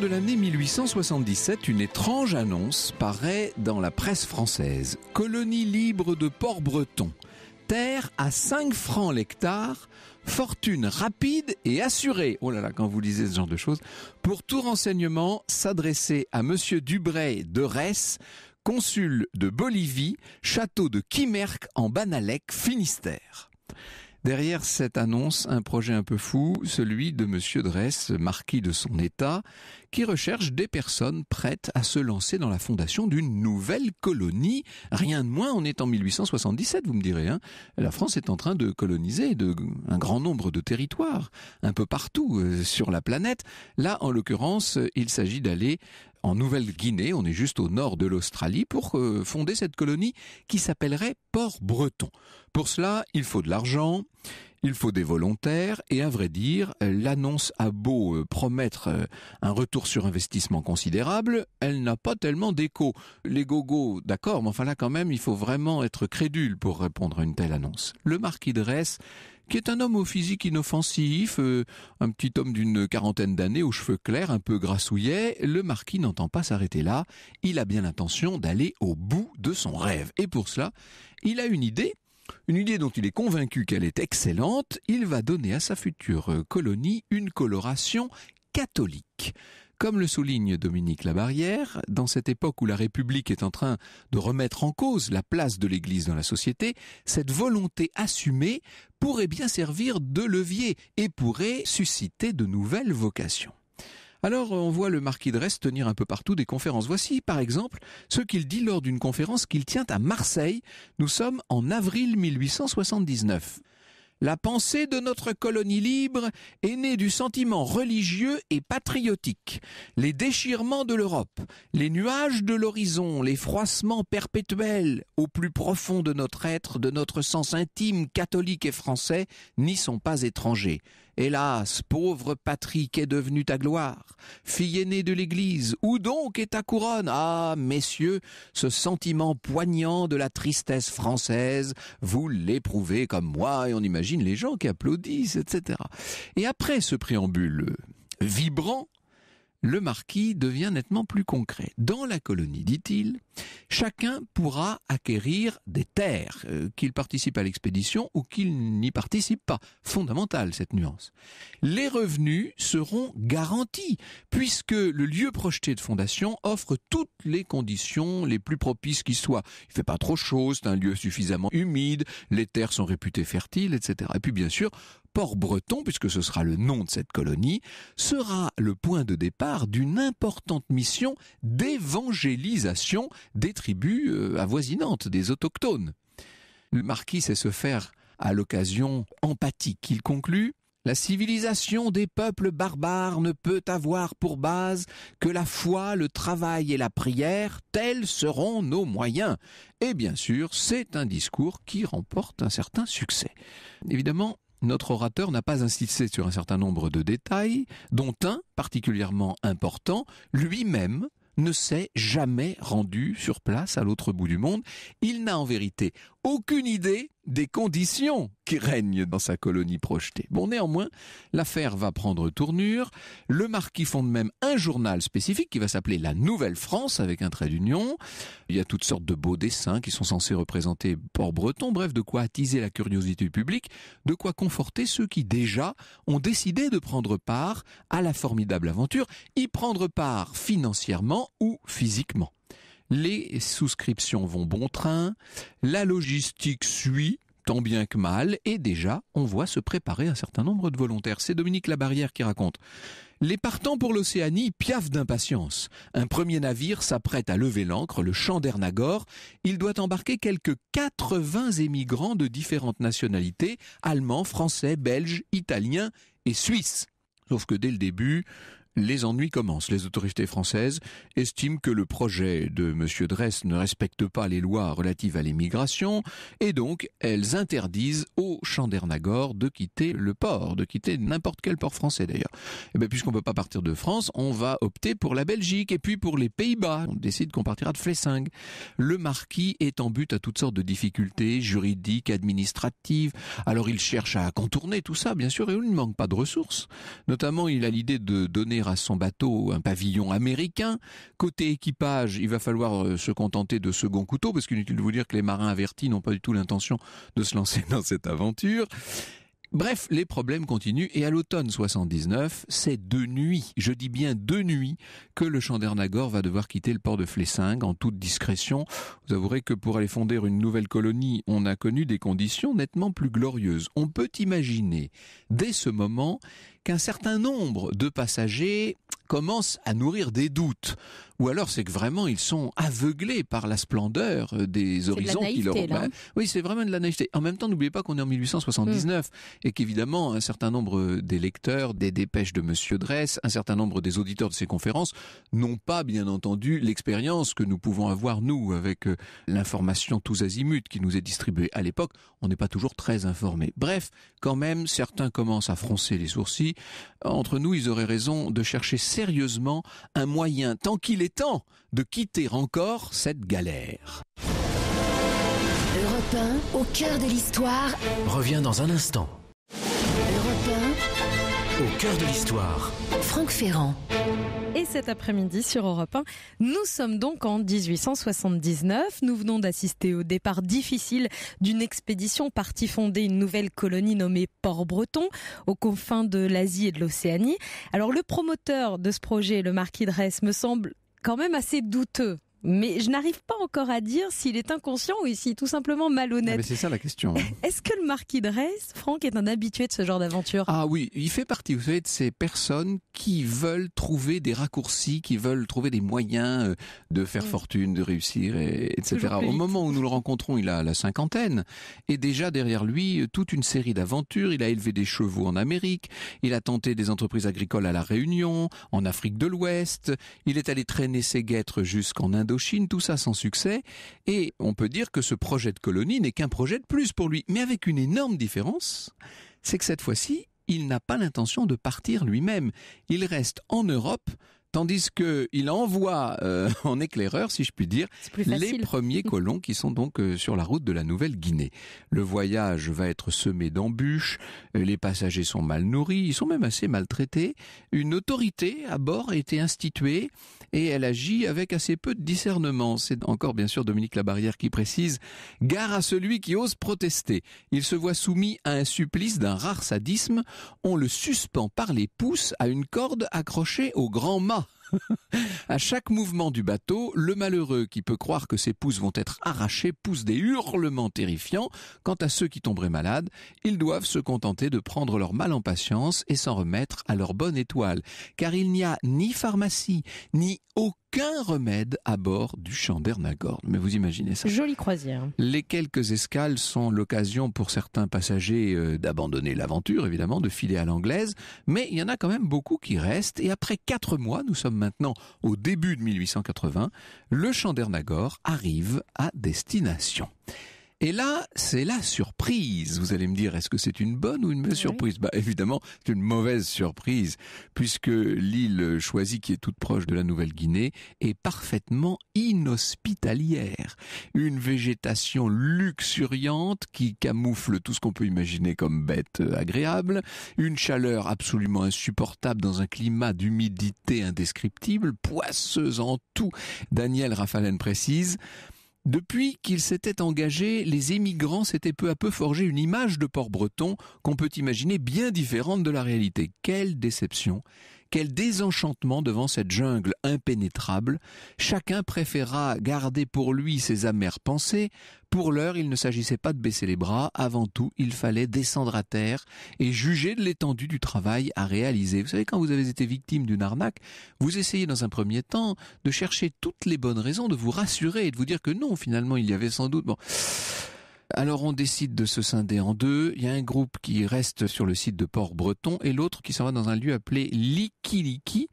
de l'année 1877, une étrange annonce paraît dans la presse française. Colonie libre de Port-Breton. Terre à 5 francs l'hectare, fortune rapide et assurée. Oh là là, quand vous lisez ce genre de choses. Pour tout renseignement, s'adresser à monsieur Dubray de Ress, consul de Bolivie, château de Quimerc en Banalec, Finistère. Derrière cette annonce, un projet un peu fou, celui de Monsieur Dresse, marquis de son état, qui recherche des personnes prêtes à se lancer dans la fondation d'une nouvelle colonie. Rien de moins, on est en 1877, vous me direz. Hein. la France est en train de coloniser de, un grand nombre de territoires, un peu partout euh, sur la planète. Là, en l'occurrence, il s'agit d'aller en Nouvelle-Guinée, on est juste au nord de l'Australie, pour euh, fonder cette colonie qui s'appellerait Port-Breton. Pour cela, il faut de l'argent, il faut des volontaires et à vrai dire, l'annonce a beau euh, promettre euh, un retour sur investissement considérable, elle n'a pas tellement d'écho. Les gogos, d'accord, mais enfin là quand même, il faut vraiment être crédule pour répondre à une telle annonce. Le marquis de qui est un homme au physique inoffensif, euh, un petit homme d'une quarantaine d'années aux cheveux clairs, un peu grassouillet, le marquis n'entend pas s'arrêter là, il a bien l'intention d'aller au bout de son rêve. Et pour cela, il a une idée une idée dont il est convaincu qu'elle est excellente, il va donner à sa future euh, colonie une coloration catholique. Comme le souligne Dominique Labarrière, dans cette époque où la République est en train de remettre en cause la place de l'Église dans la société, cette volonté assumée pourrait bien servir de levier et pourrait susciter de nouvelles vocations. Alors euh, on voit le marquis de Rest tenir un peu partout des conférences. Voici par exemple ce qu'il dit lors d'une conférence qu'il tient à Marseille. Nous sommes en avril 1879. La pensée de notre colonie libre est née du sentiment religieux et patriotique. Les déchirements de l'Europe, les nuages de l'horizon, les froissements perpétuels au plus profond de notre être, de notre sens intime catholique et français, n'y sont pas étrangers. Hélas, pauvre Patrick est devenu ta gloire, fille aînée de l'Église, où donc est ta couronne Ah, messieurs, ce sentiment poignant de la tristesse française, vous l'éprouvez comme moi, et on imagine les gens qui applaudissent, etc. Et après ce préambule vibrant, le marquis devient nettement plus concret. Dans la colonie, dit-il, chacun pourra acquérir des terres, euh, qu'il participe à l'expédition ou qu'il n'y participe pas. Fondamentale cette nuance. Les revenus seront garantis, puisque le lieu projeté de fondation offre toutes les conditions les plus propices qui soient. Il fait pas trop chaud, c'est un lieu suffisamment humide, les terres sont réputées fertiles, etc. Et puis bien sûr, Port-Breton, puisque ce sera le nom de cette colonie, sera le point de départ d'une importante mission d'évangélisation des tribus euh, avoisinantes, des autochtones. Le marquis sait se faire à l'occasion empathique. qu'il conclut la civilisation des peuples barbares ne peut avoir pour base que la foi, le travail et la prière, tels seront nos moyens. Et bien sûr, c'est un discours qui remporte un certain succès. Évidemment, notre orateur n'a pas insisté sur un certain nombre de détails, dont un particulièrement important, lui-même ne s'est jamais rendu sur place à l'autre bout du monde. Il n'a en vérité aucune idée des conditions qui règnent dans sa colonie projetée. Bon, néanmoins, l'affaire va prendre tournure. Le marquis fonde même un journal spécifique qui va s'appeler La Nouvelle France avec un trait d'union. Il y a toutes sortes de beaux dessins qui sont censés représenter Port-Breton. Bref, de quoi attiser la curiosité publique, de quoi conforter ceux qui déjà ont décidé de prendre part à la formidable aventure, y prendre part financièrement ou physiquement les souscriptions vont bon train, la logistique suit, tant bien que mal, et déjà, on voit se préparer un certain nombre de volontaires. C'est Dominique Labarrière qui raconte. Les partants pour l'Océanie piaffent d'impatience. Un premier navire s'apprête à lever l'ancre, le champ d'Ernagor. Il doit embarquer quelques 80 émigrants de différentes nationalités, allemands, français, belges, italiens et suisses. Sauf que dès le début, les ennuis commencent. Les autorités françaises estiment que le projet de M. Dress ne respecte pas les lois relatives à l'immigration et donc elles interdisent aux Chandernagor de quitter le port, de quitter n'importe quel port français d'ailleurs. Et eh puisqu'on ne peut pas partir de France, on va opter pour la Belgique et puis pour les Pays-Bas. On décide qu'on partira de Flessingue. Le marquis est en but à toutes sortes de difficultés juridiques, administratives. Alors il cherche à contourner tout ça, bien sûr, et il ne manque pas de ressources. Notamment, il a l'idée de donner à son bateau un pavillon américain. Côté équipage, il va falloir euh, se contenter de second couteau, parce qu'inutile de vous dire que les marins avertis n'ont pas du tout l'intention de se lancer dans cette aventure. Bref, les problèmes continuent et à l'automne 79, c'est de nuit, je dis bien de nuit, que le Chandernagor va devoir quitter le port de Flessingue en toute discrétion. Vous avouerez que pour aller fonder une nouvelle colonie, on a connu des conditions nettement plus glorieuses. On peut imaginer, dès ce moment, qu'un certain nombre de passagers commencent à nourrir des doutes. Ou alors c'est que vraiment ils sont aveuglés par la splendeur euh, des horizons de qui leur Oui, c'est vraiment de la naïveté. En même temps, n'oubliez pas qu'on est en 1879 hmm. et qu'évidemment un certain nombre euh, des lecteurs des dépêches de Monsieur Dresse, un certain nombre des auditeurs de ces conférences n'ont pas bien entendu l'expérience que nous pouvons avoir nous avec euh, l'information tous azimuts qui nous est distribuée à l'époque. On n'est pas toujours très informés. Bref, quand même, certains commencent à froncer les sourcils. Entre nous, ils auraient raison de chercher sérieusement un moyen, tant qu'il est temps, de quitter encore cette galère. Europe 1, au cœur de l'histoire, revient dans un instant. Au cœur de l'histoire. Franck Ferrand. Et cet après-midi sur Europe 1, nous sommes donc en 1879. Nous venons d'assister au départ difficile d'une expédition partie fonder une nouvelle colonie nommée Port-Breton, aux confins de l'Asie et de l'Océanie. Alors le promoteur de ce projet, le marquis de Ress, me semble quand même assez douteux mais je n'arrive pas encore à dire s'il est inconscient ou s'il est tout simplement malhonnête. Ah, mais c'est ça la question. Hein. Est-ce que le marquis de Reyes, Franck, est un habitué de ce genre d'aventure Ah oui, il fait partie, vous savez, de ces personnes qui veulent trouver des raccourcis, qui veulent trouver des moyens euh, de faire fortune, de réussir, et, etc. Au moment où nous le rencontrons, il a la cinquantaine, et déjà derrière lui, euh, toute une série d'aventures. Il a élevé des chevaux en Amérique, il a tenté des entreprises agricoles à La Réunion, en Afrique de l'Ouest, il est allé traîner ses guêtres jusqu'en Indonésie, Chine, tout ça sans succès. Et on peut dire que ce projet de colonie n'est qu'un projet de plus pour lui, mais avec une énorme différence, c'est que cette fois-ci, il n'a pas l'intention de partir lui-même. Il reste en Europe tandis que il envoie euh, en éclaireur, si je puis dire, les premiers colons qui sont donc euh, sur la route de la Nouvelle-Guinée. Le voyage va être semé d'embûches, euh, les passagers sont mal nourris, ils sont même assez maltraités. Une autorité à bord a été instituée et elle agit avec assez peu de discernement. C'est encore bien sûr Dominique Labarrière qui précise gare à celui qui ose protester. Il se voit soumis à un supplice d'un rare sadisme. On le suspend par les pouces à une corde accrochée au grand mât à chaque mouvement du bateau, le malheureux qui peut croire que ses pouces vont être arrachés pousse des hurlements terrifiants. Quant à ceux qui tomberaient malades, ils doivent se contenter de prendre leur mal en patience et s'en remettre à leur bonne étoile. Car il n'y a ni pharmacie, ni aucun qu'un remède à bord du Chandernagore. Mais vous imaginez ça. Jolie croisière. Les quelques escales sont l'occasion pour certains passagers euh, d'abandonner l'aventure, évidemment, de filer à l'anglaise. Mais il y en a quand même beaucoup qui restent. Et après quatre mois, nous sommes maintenant au début de 1880, le Chandernagor arrive à destination. Et là, c'est la surprise. Vous allez me dire, est-ce que c'est une bonne ou une mauvaise surprise Bah évidemment, c'est une mauvaise surprise puisque l'île choisie, qui est toute proche de la Nouvelle-Guinée, est parfaitement inhospitalière. Une végétation luxuriante qui camoufle tout ce qu'on peut imaginer comme bête euh, agréable, une chaleur absolument insupportable dans un climat d'humidité indescriptible, poisseuse en tout. Daniel Raffalen précise. Depuis qu'ils s'étaient engagés, les émigrants s'étaient peu à peu forgé une image de Port-Breton qu'on peut imaginer bien différente de la réalité. Quelle déception quel désenchantement devant cette jungle impénétrable. Chacun préféra garder pour lui ses amères pensées. Pour l'heure, il ne s'agissait pas de baisser les bras. Avant tout, il fallait descendre à terre et juger de l'étendue du travail à réaliser. Vous savez, quand vous avez été victime d'une arnaque, vous essayez dans un premier temps de chercher toutes les bonnes raisons, de vous rassurer et de vous dire que non, finalement, il y avait sans doute, bon. Alors on décide de se scinder en deux. Il y a un groupe qui reste sur le site de Port-Breton et l'autre qui s'en va dans un lieu appelé Likiliki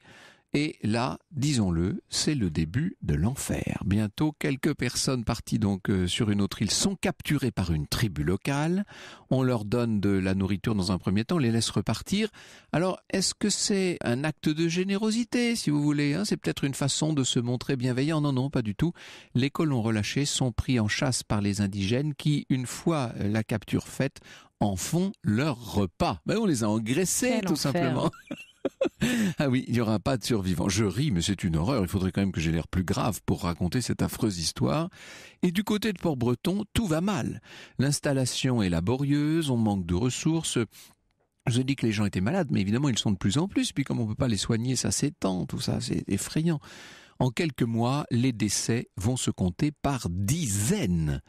et là, disons-le, c'est le début de l'enfer. Bientôt, quelques personnes parties donc euh, sur une autre île sont capturées par une tribu locale. On leur donne de la nourriture dans un premier temps, on les laisse repartir. Alors, est-ce que c'est un acte de générosité, si vous voulez hein C'est peut-être une façon de se montrer bienveillant. Non, non, pas du tout. Les colons relâchés sont pris en chasse par les indigènes qui, une fois la capture faite, en font leur repas. Ben, on les a engraissés tout simplement. ah oui, il n'y aura pas de survivants. Je ris, mais c'est une horreur. Il faudrait quand même que j'ai l'air plus grave pour raconter cette affreuse histoire. Et du côté de Port-Breton, tout va mal. L'installation est laborieuse, on manque de ressources. Je dis que les gens étaient malades, mais évidemment ils sont de plus en plus. Puis comme on ne peut pas les soigner, ça s'étend, tout ça, c'est effrayant. En quelques mois, les décès vont se compter par dizaines.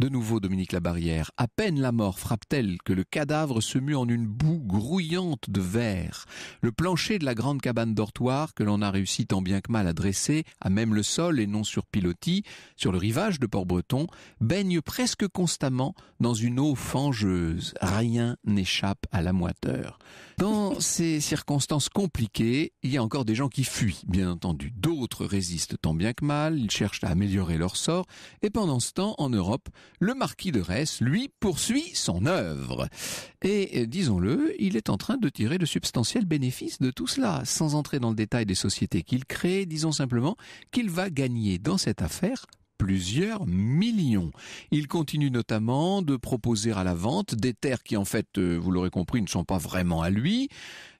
De nouveau Dominique Labarrière. À peine la mort frappe-t-elle que le cadavre se mue en une boue grouillante de verre. Le plancher de la grande cabane dortoir que l'on a réussi tant bien que mal à dresser, à même le sol et non sur pilotis, sur le rivage de Port-Breton, baigne presque constamment dans une eau fangeuse. Rien n'échappe à la moiteur. Dans ces circonstances compliquées, il y a encore des gens qui fuient, bien entendu. D'autres résistent tant bien que mal, ils cherchent à améliorer leur sort, et pendant ce temps, en Europe, le marquis de Rès lui, poursuit son œuvre. Et, euh, disons-le, il est en train de tirer de substantiels bénéfices de tout cela, sans entrer dans le détail des sociétés qu'il crée, disons simplement qu'il va gagner dans cette affaire plusieurs millions. Il continue notamment de proposer à la vente des terres qui en fait, euh, vous l'aurez compris, ne sont pas vraiment à lui.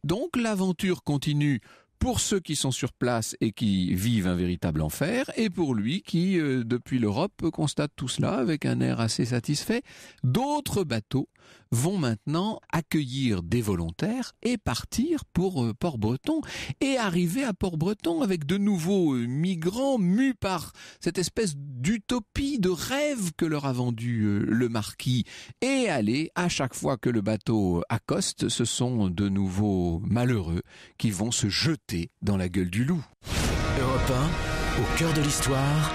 Donc l'aventure continue pour ceux qui sont sur place et qui vivent un véritable enfer, et pour lui qui, euh, depuis l'Europe, constate tout cela avec un air assez satisfait, d'autres bateaux vont maintenant accueillir des volontaires et partir pour euh, Port-Breton et arriver à Port-Breton avec de nouveaux euh, migrants mus par cette espèce d'utopie, de rêve que leur a vendu euh, le marquis et aller à chaque fois que le bateau accoste, ce sont de nouveaux malheureux qui vont se jeter dans la gueule du loup. Europe au cœur de l'histoire.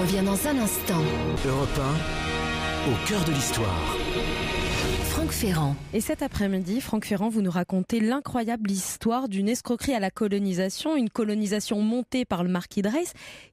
Reviens dans un instant. Europe au cœur de l'histoire. Ferrand. Et cet après-midi, Franck Ferrand, vous nous racontez l'incroyable histoire d'une escroquerie à la colonisation, une colonisation montée par le marquis de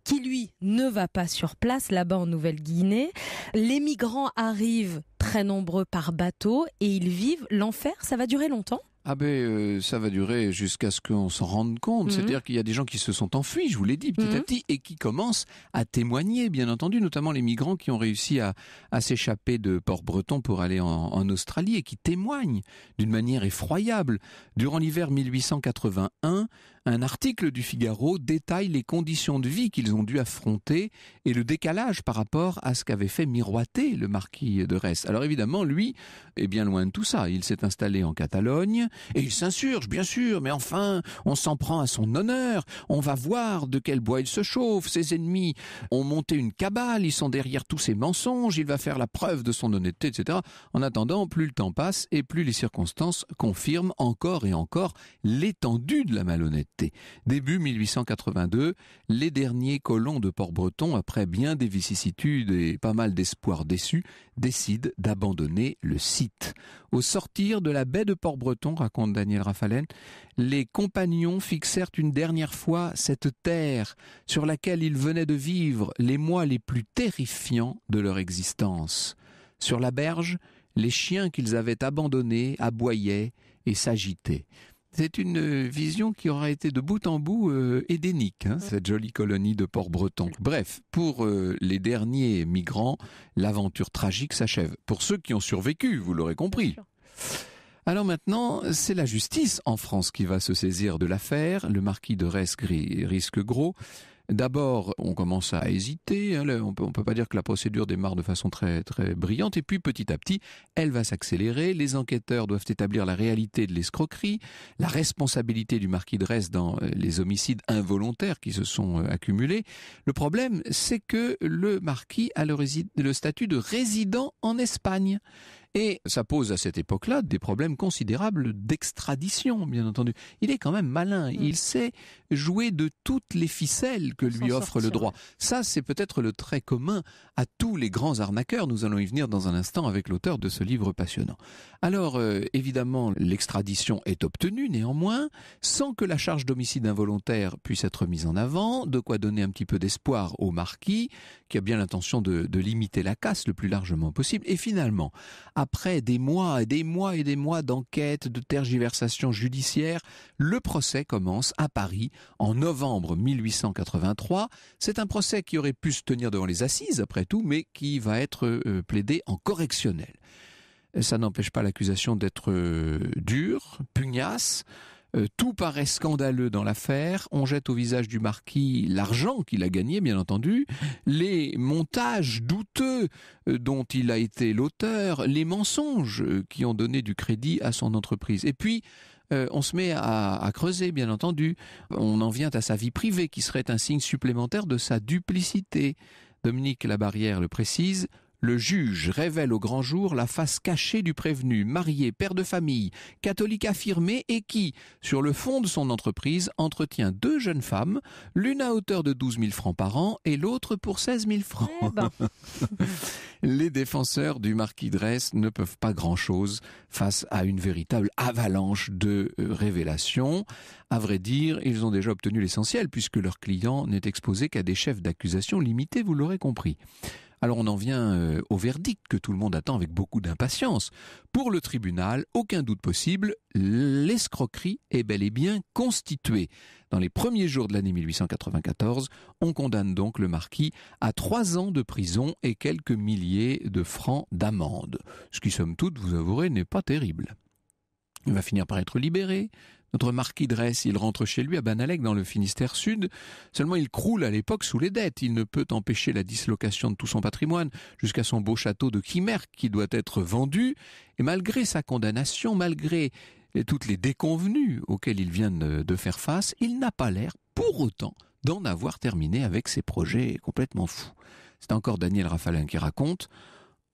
qui lui ne va pas sur place là-bas en Nouvelle-Guinée. Les migrants arrivent très nombreux par bateau et ils vivent l'enfer. Ça va durer longtemps ah ben euh, ça va durer jusqu'à ce qu'on s'en rende compte. Mhm. C'est-à-dire qu'il y a des gens qui se sont enfuis, je vous l'ai dit, petit à mhm. petit, et qui commencent à témoigner, bien entendu, notamment les migrants qui ont réussi à, s'échapper de Port-Breton pour aller en, en, Australie et qui témoignent d'une manière effroyable. Durant l'hiver 1881, un article du Figaro détaille les conditions de vie qu'ils ont dû affronter et le décalage par rapport à ce qu'avait fait miroiter le marquis de Retz. Alors évidemment, lui est bien loin de tout ça. Il s'est installé en Catalogne et il s'insurge, bien sûr, mais enfin, on s'en prend à son honneur. On va voir de quel bois il se chauffe. Ses ennemis ont monté une cabale, ils sont derrière tous ses mensonges, il va faire la preuve de son honnêteté, etc. En attendant, plus le temps passe et plus les circonstances confirment encore et encore l'étendue de la malhonnêteté. Début 1882, les derniers colons de Port-Breton, après bien des vicissitudes et pas mal d'espoirs déçus, décident d'abandonner le site. Au sortir de la baie de Port-Breton, raconte Daniel Raffalen, les compagnons fixèrent une dernière fois cette terre sur laquelle ils venaient de vivre les mois les plus terrifiants de leur existence. Sur la berge, les chiens qu'ils avaient abandonnés aboyaient et s'agitaient. C'est une vision qui aura été de bout en bout euh, édénique, hein, cette jolie colonie de Port-Breton. Bref, pour euh, les derniers migrants, l'aventure tragique s'achève. Pour ceux qui ont survécu, vous l'aurez compris. Alors maintenant, c'est la justice en France qui va se saisir de l'affaire. Le marquis de Resgris risque gros. D'abord, on commence à hésiter, hein, on peut, ne peut pas dire que la procédure démarre de façon très, très brillante, et puis petit à petit, elle va s'accélérer, les enquêteurs doivent établir la réalité de l'escroquerie, la responsabilité du marquis de Reste dans euh, les homicides involontaires qui se sont euh, accumulés. Le problème, c'est que le marquis a le statut de résident en Espagne, et ça pose à cette époque-là des problèmes considérables d'extradition, bien entendu. Il est quand même malin, mm. il sait jouer de toutes les ficelles que lui offre le droit. Ça, c'est peut-être le trait commun à tous les grands arnaqueurs. Nous allons y venir dans un instant avec l'auteur de ce livre passionnant. Alors, euh, évidemment, l'extradition est obtenue néanmoins, sans que la charge d'homicide involontaire puisse être mise en avant, de quoi donner un petit peu d'espoir au marquis, qui a bien l'intention de, de limiter la casse le plus largement possible. Et finalement, après des mois et des mois et des mois d'enquête, de tergiversation judiciaire, le procès commence à Paris en novembre 1883. C'est un procès qui aurait pu se tenir devant les assises, après tout, mais qui va être euh, plaidé en correctionnel. Ça n'empêche pas l'accusation d'être euh, dure, pugnace, euh, tout paraît scandaleux dans l'affaire. On jette au visage du marquis l'argent qu'il a gagné, bien entendu, les montages douteux euh, dont il a été l'auteur, les mensonges euh, qui ont donné du crédit à son entreprise. Et puis, on se met à, à, creuser, bien entendu. On en vient à sa vie privée, qui serait un signe supplémentaire de sa duplicité. Dominique Labarrière le précise, le juge révèle au grand jour la face cachée du prévenu, marié, père de famille, catholique affirmé et qui, sur le fond de son entreprise, entretient deux jeunes femmes, l'une à hauteur de 12 000 francs par an et l'autre pour 16 000 francs. Eh ben. Les défenseurs du marquis de ne peuvent pas grand-chose face à une véritable avalanche de euh, révélations. À vrai dire, ils ont déjà obtenu l'essentiel puisque leur client n'est exposé qu'à des chefs d'accusation limités, vous l'aurez compris. Alors on en vient euh, au verdict que tout le monde attend avec beaucoup d'impatience. Pour le tribunal, aucun doute possible, l'escroquerie est bel et bien constituée. Dans les premiers jours de l'année 1894, on condamne donc le marquis à trois ans de prison et quelques milliers de francs d'amende. Ce qui, somme toute, vous avouerez, n'est pas terrible. Il va finir par être libéré, notre marquis dresse, il rentre chez lui à Banalec dans le Finistère Sud. Seulement, il croule à l'époque sous les dettes. Il ne peut empêcher la dislocation de tout son patrimoine jusqu'à son beau château de Quimerc qui doit être vendu. Et malgré sa condamnation, malgré toutes les déconvenues auxquelles il vient de faire face, il n'a pas l'air pour autant d'en avoir terminé avec ses projets complètement fous. C'est encore Daniel Rafalin qui raconte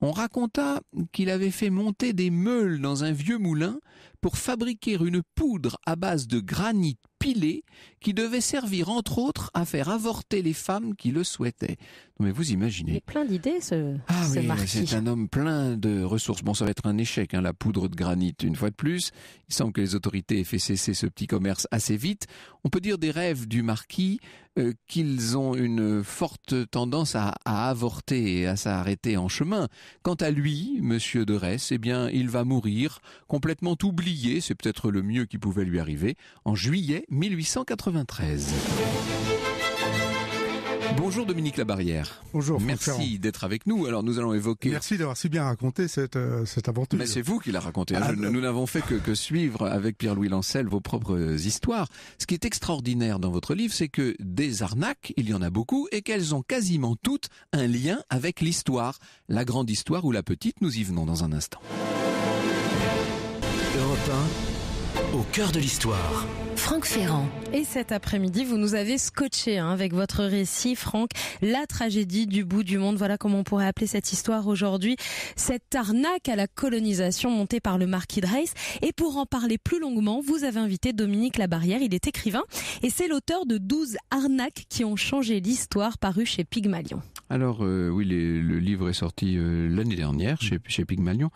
on raconta qu'il avait fait monter des meules dans un vieux moulin pour fabriquer une poudre à base de granit pilé qui devait servir entre autres à faire avorter les femmes qui le souhaitaient. mais vous imaginez. Il plein d'idées ce, ah oui, C'est un homme plein de ressources. Bon, ça va être un échec, hein, la poudre de granit une fois de plus. Il semble que les autorités aient fait cesser ce petit commerce assez vite. On peut dire des rêves du marquis euh, qu'ils ont une forte tendance à, avorter et à s'arrêter en chemin. Quant à lui, Monsieur de Ress, eh bien, il va mourir complètement oublié. C'est peut-être le mieux qui pouvait lui arriver en juillet 1893. Bonjour Dominique Labarrière. Bonjour. Merci d'être avec nous. Alors nous allons évoquer. Merci d'avoir si bien raconté cette, euh, aventure. Mais c'est vous qui l'a raconté. Hein. Ah, nous n'avons fait que, que, suivre avec Pierre-Louis Lancel vos propres histoires. Ce qui est extraordinaire dans votre livre, c'est que des arnaques, il y en a beaucoup, et qu'elles ont quasiment toutes un lien avec l'histoire. La grande histoire ou la petite, nous y venons dans un instant. Europe 1, au cœur de l'histoire. Franck Ferrand. Et cet après-midi, vous nous avez scotché hein, avec votre récit, Franck, la tragédie du bout du monde. Voilà comment on pourrait appeler cette histoire aujourd'hui. Cette arnaque à la colonisation montée par le marquis de Reiss. Et pour en parler plus longuement, vous avez invité Dominique Labarrière. Il est écrivain et c'est l'auteur de 12 arnaques qui ont changé l'histoire paru chez Pygmalion. Alors euh, oui, le livre est sorti euh, l'année dernière chez, chez Pygmalion.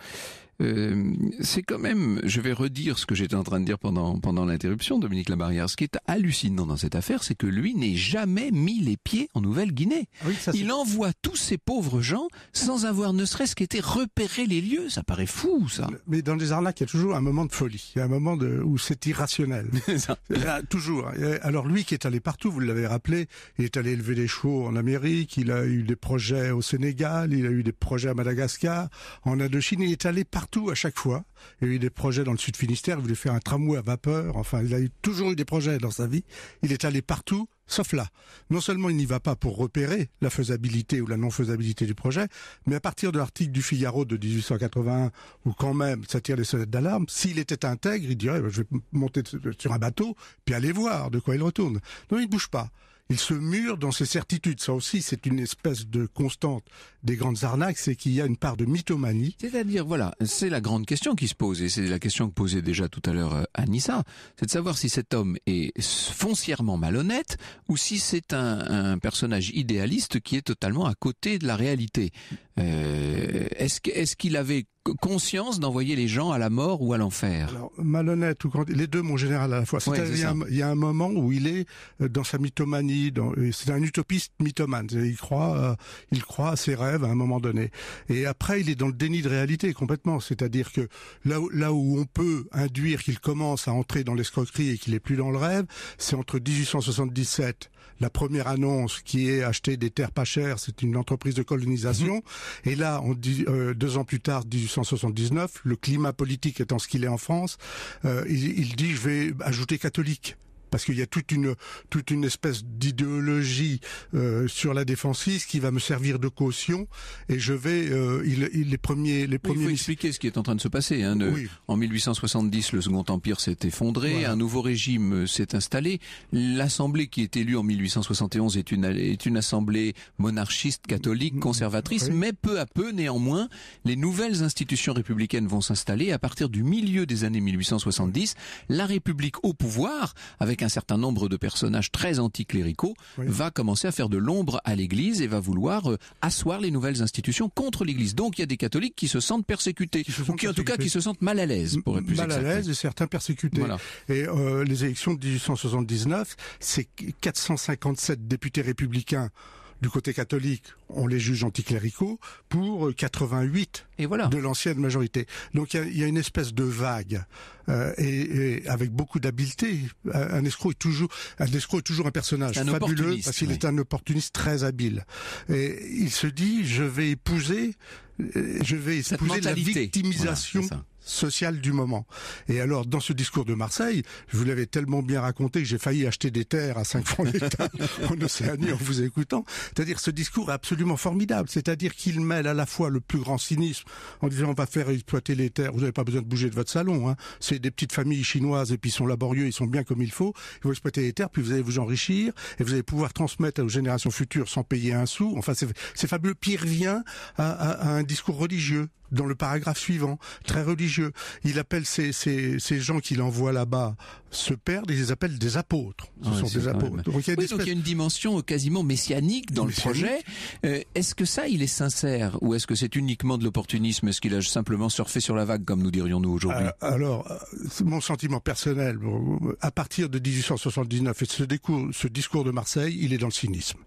Euh, c'est quand même, je vais redire ce que j'étais en train de dire pendant, pendant l'interruption, Dominique Labarrière, ce qui est hallucinant dans cette affaire, c'est que lui n'est jamais mis les pieds en Nouvelle-Guinée. Ah il envoie tous ces pauvres gens sans avoir ne serait-ce qu'été repéré les lieux. Ça paraît fou, ça. Mais dans les arnaques, il y a toujours un moment de folie, il y a un moment de... où c'est irrationnel. Euh, ah, toujours. Alors lui qui est allé partout, vous l'avez rappelé, il est allé élever des chevaux en Amérique, il a eu des projets au Sénégal, il a eu des projets à Madagascar, en Indochine, il est allé partout partout à chaque fois. Il y a eu des projets dans le sud Finistère, il voulait faire un tramway à vapeur, enfin il a toujours eu des projets dans sa vie. Il est allé partout, sauf là. Non seulement il n'y va pas pour repérer la faisabilité ou la non-faisabilité du projet, mais à partir de l'article du Figaro de 1881, où quand même ça tire les sonnettes d'alarme, s'il était intègre, il dirait bah, je vais monter sur un bateau, puis aller voir de quoi il retourne. Non, il ne bouge pas il se mure dans ses certitudes. Ça aussi, c'est une espèce de constante des grandes arnaques, c'est qu'il y a une part de mythomanie. C'est-à-dire, voilà, c'est la grande question qui se pose, et c'est la question que posait déjà tout à l'heure euh, Anissa, c'est de savoir si cet homme est foncièrement malhonnête ou si c'est un, personnage idéaliste qui est totalement à côté de la réalité. Euh, est-ce, est-ce qu'il avait conscience d'envoyer les gens à la mort ou à l'enfer malhonnête ou les deux, mon général, à la fois. il, y a, il y a un moment où il est euh, dans sa mythomanie, dans, c'est un utopiste mythomane. Il croit, euh, il croit à ses rêves à un moment donné. Et après, il est dans le déni de réalité complètement. C'est-à-dire que là, où, là où on peut induire qu'il commence à entrer dans l'escroquerie et qu'il est plus dans le rêve, c'est entre 1877, la première annonce qui est acheter des terres pas chères, c'est une entreprise de colonisation. Mm-hmm. Et là, on dit euh, deux ans plus tard, 1877, le climat politique étant ce qu'il est en France, euh, il, il dit je vais ajouter catholique parce qu'il y a toute une toute une espèce d'idéologie euh, sur la défensive qui va me servir de caution et je vais euh, il, les premiers les premiers expliquer ce qui est en train de se passer hein, en 1870 le second empire s'est effondré un nouveau régime euh, s'est installé l'assemblée qui est élue en 1871 est une est une assemblée monarchiste catholique mm, conservatrice mais peu à peu néanmoins les nouvelles institutions républicaines vont s'installer à partir du milieu des années 1870 la république au pouvoir avec un certain nombre de personnages très anticléricaux, va commencer à faire de l'ombre à l'Église et va vouloir euh, asseoir les nouvelles institutions contre l'Église. Donc il y a des catholiques qui se sentent persécutés, qui ou qui en tout cas qui se sentent mal à l'aise, pour être plus Mal à l'aise et certains persécutés. Et euh, les élections de 1879, c'est 457 députés républicains du côté catholique, on les juge anticléricaux pour 88 euh, de l'ancienne majorité. Donc il y, a une espèce de vague euh, et, avec beaucoup d'habileté. Un escroc est toujours un escroc toujours un personnage fabuleux parce qu'il est un opportuniste très habile. Et il se dit je vais épouser euh, je vais épouser la victimisation social du moment. Et alors, dans ce discours de Marseille, je vous l'avais tellement bien raconté que j'ai failli acheter des terres à 5 francs l'État en Océanie en vous écoutant. C'est-à-dire, ce discours est absolument formidable. C'est-à-dire qu'il mêle à la fois le plus grand cynisme en disant on va faire exploiter les terres, vous n'avez pas besoin de bouger de votre salon. Hein. C'est des petites familles chinoises et puis ils sont laborieux, ils sont bien comme il faut. Ils vont exploiter les terres, puis vous allez vous enrichir et vous allez pouvoir transmettre aux générations futures sans payer un sou. Enfin, c'est fabuleux. pire vient à un discours religieux dans le paragraphe suivant, très religieux. Il appelle ces, ces, ces gens qu'il envoie là-bas se perdre, il les appelle des apôtres. Ce sont des apôtres. Donc, il y a une dimension euh, quasiment messianique dans le projet. Euh, est-ce que ça, il est sincère ou est-ce que c'est uniquement de l'opportunisme Est-ce qu'il a simplement surfé sur la vague, comme nous dirions nous aujourd'hui euh, Alors, mon sentiment personnel, à partir de 1879 et ce ce discours de Marseille, il est dans le cynisme.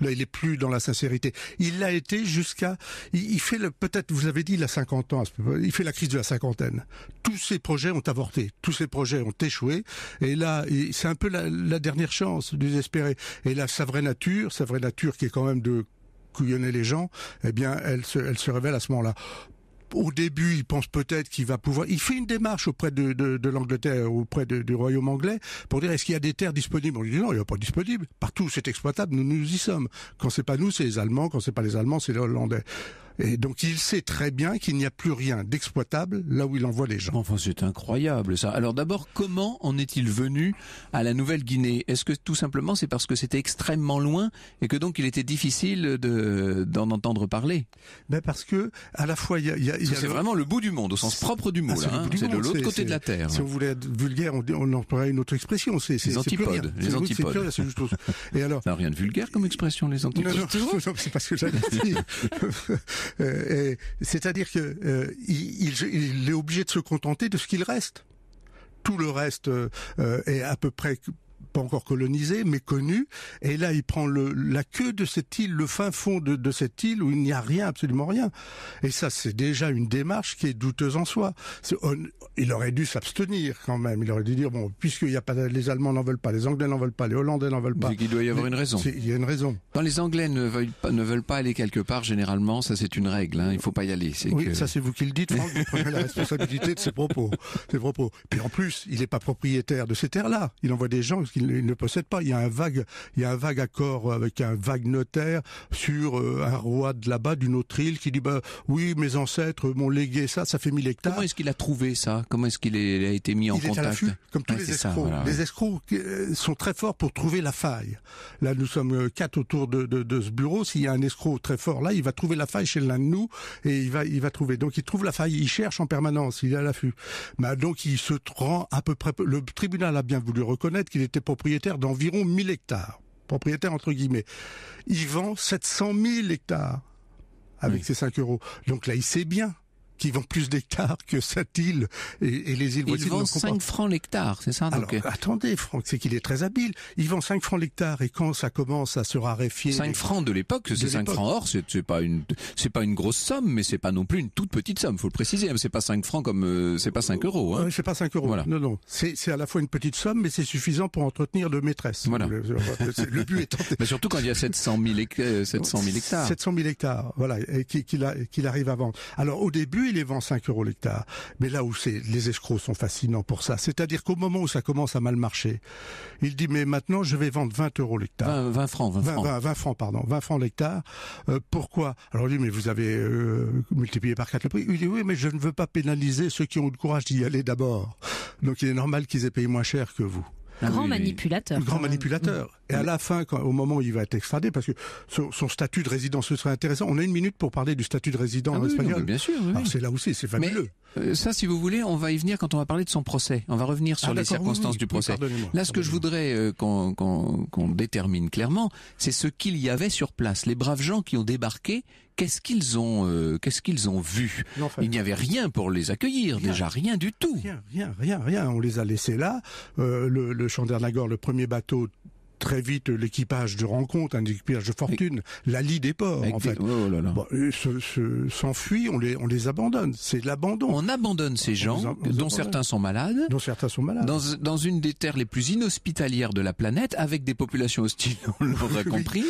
Là, il est plus dans la sincérité. Il l'a été jusqu'à, il, fait le, peut-être, vous avez dit, la a 50 ans, il fait la crise de la cinquantaine. Tous ses projets ont avorté, tous ses projets ont échoué, et là, c'est un peu la, dernière chance du désespéré. Et là, sa vraie nature, sa vraie nature qui est quand même de couillonner les gens, eh bien, elle elle se révèle à ce moment-là au début, il pense peut-être qu'il va pouvoir. Il fait une démarche auprès de, de, l'Angleterre, auprès du Royaume anglais, pour dire est-ce qu'il y a des terres disponibles On lui dit non, il n'y a pas disponible. Partout, c'est exploitable. Nous, nous y sommes. Quand c'est pas nous, c'est les Allemands. Quand c'est pas les Allemands, c'est les Hollandais. Et donc il sait très bien qu'il n'y a plus rien d'exploitable là où il envoie les gens. Enfin, c'est incroyable ça. Alors d'abord, comment en est-il venu à la Nouvelle-Guinée Est-ce que tout simplement c'est parce que c'était extrêmement loin et que donc il était difficile de d'en entendre parler ben parce que à la fois il y a, y a c'est vraiment le bout du monde au sens propre du mot ah, là. Hein. C'est de l'autre côté de la terre. Si on voulait être vulgaire, on, on emploierait une autre expression. C'est les antipodes. Les antipodes. Plus juste et alors. rien de vulgaire comme expression les antipodes. Non, non, c'est pas ce que j'avais dit. Euh, C'est-à-dire que euh, il, est obligé de se contenter de ce qu'il reste tout le reste euh, euh, est à peu près encore colonisé mais connu Et là, il prend le, la queue de cette île, le fin fond de, cette île où il n'y a rien, absolument rien. Et ça, c'est déjà une démarche qui est douteuse en soi. il aurait dû s'abstenir quand même. Il aurait dû dire bon, puisqu'il y a pas, les Allemands n'en veulent pas, les Anglais n'en veulent pas, les Hollandais n'en veulent pas. Il doit y avoir une raison. Il y a une raison. Quand les Anglais ne veulent pas, ne veulent pas aller quelque part, généralement, ça c'est une règle. Hein, il faut pas y aller. Oui, ça c'est vous qui le dites, Franck. Vous prenez la responsabilité de ses propos. Ses propos. Puis en plus, il n'est pas propriétaire de ces terres-là. Il envoie des gens qu'il il ne possède pas. Il y a un vague, il y a un vague accord avec un vague notaire sur euh, un roi de là-bas d'une autre île qui dit bah oui mes ancêtres m'ont légué ça, ça fait 1000 hectares. Comment est-ce qu'il a trouvé ça Comment est-ce qu'il a été mis en contact comme tous les escrocs. les escrocs euh, sont très forts pour trouver la faille. Là nous sommes euh, quatre autour de, ce bureau. S'il y a un escroc très fort là, il va trouver la faille chez l'un de nous et il va il va trouver. Donc il trouve la faille, il cherche en permanence, il est à l'affût. Mais bah, donc il se rend à peu près. Le tribunal a bien voulu reconnaître qu'il était propriétaire d'environ 1000 hectares, propriétaire entre guillemets. Il vend 700 000 hectares avec ses 5 euros. Donc là, il sait bien qui vendent plus d'hectares que cette île et, les îles voisines. Ils vendent 5 francs l'hectare, c'est ça euh? attendez, Franck, c'est qu'il est très habile. Ils vend 5 francs l'hectare et quand ça commence à se raréfier... 5 francs de l'époque, c'est 5 francs or, c'est pas une c'est pas une grosse somme, mais c'est pas non plus une toute petite somme, faut le préciser. Hein. C'est pas 5 francs comme... Euh, c'est pas 5 euros. Hein. C'est pas 5 euros, voilà. non, non. C'est à la fois une petite somme, mais c'est suffisant pour entretenir le maîtresse. Voilà. Le, le but étant... mais surtout quand il y a 700 000, euh, hectares. 700 000 hectares, voilà, et qu'il arrive à vendre. Alors au début, il les vend 5 euros l'hectare. Mais là où c'est, les escrocs sont fascinants pour ça, c'est-à-dire qu'au moment où ça commence à mal marcher, il dit mais maintenant je vais vendre 20 euros l'hectare. 20, francs, 20, francs. francs, pardon, 20 francs l'hectare. Euh, pourquoi Alors il dit mais vous avez euh, multiplié par 4 le prix. Il dit oui mais je ne veux pas pénaliser ceux qui ont le courage d'y aller d'abord. Donc il est normal qu'ils aient payé moins cher que vous. grand ah manipulateur. Grand manipulateur. Et à la fin, au moment où il va être extradé, parce que son, statut de résident, ce serait intéressant. On a une minute pour parler du statut de résident en ah Espagne, espagnol. bien sûr. c'est là aussi, c'est fabuleux. Euh, ça, si vous voulez, on va y venir quand on va parler de son procès. On va revenir ah, sur les circonstances du procès. Là, ce que je voudrais euh, qu'on détermine clairement, c'est ce qu'il y avait sur place. Les braves gens qui ont débarqué, qu'est-ce qu'ils ont, euh, qu'est-ce qu'ils ont vu Il n'y avait rien pour les accueillir, déjà rien du tout. Rien, rien, rien, On les a laissés là. le, la Chandernagor, le premier bateau très vite l'équipage de rencontre, un équipage de fortune, la des ports en fait. Oh, oh s'enfuit, on les on les abandonne. C'est l'abandon. On abandonne ces gens, dont certains sont malades, dont certains sont malades, dans, dans une des terres les plus inhospitalières de la planète, avec des populations hostiles. On l'aura compris.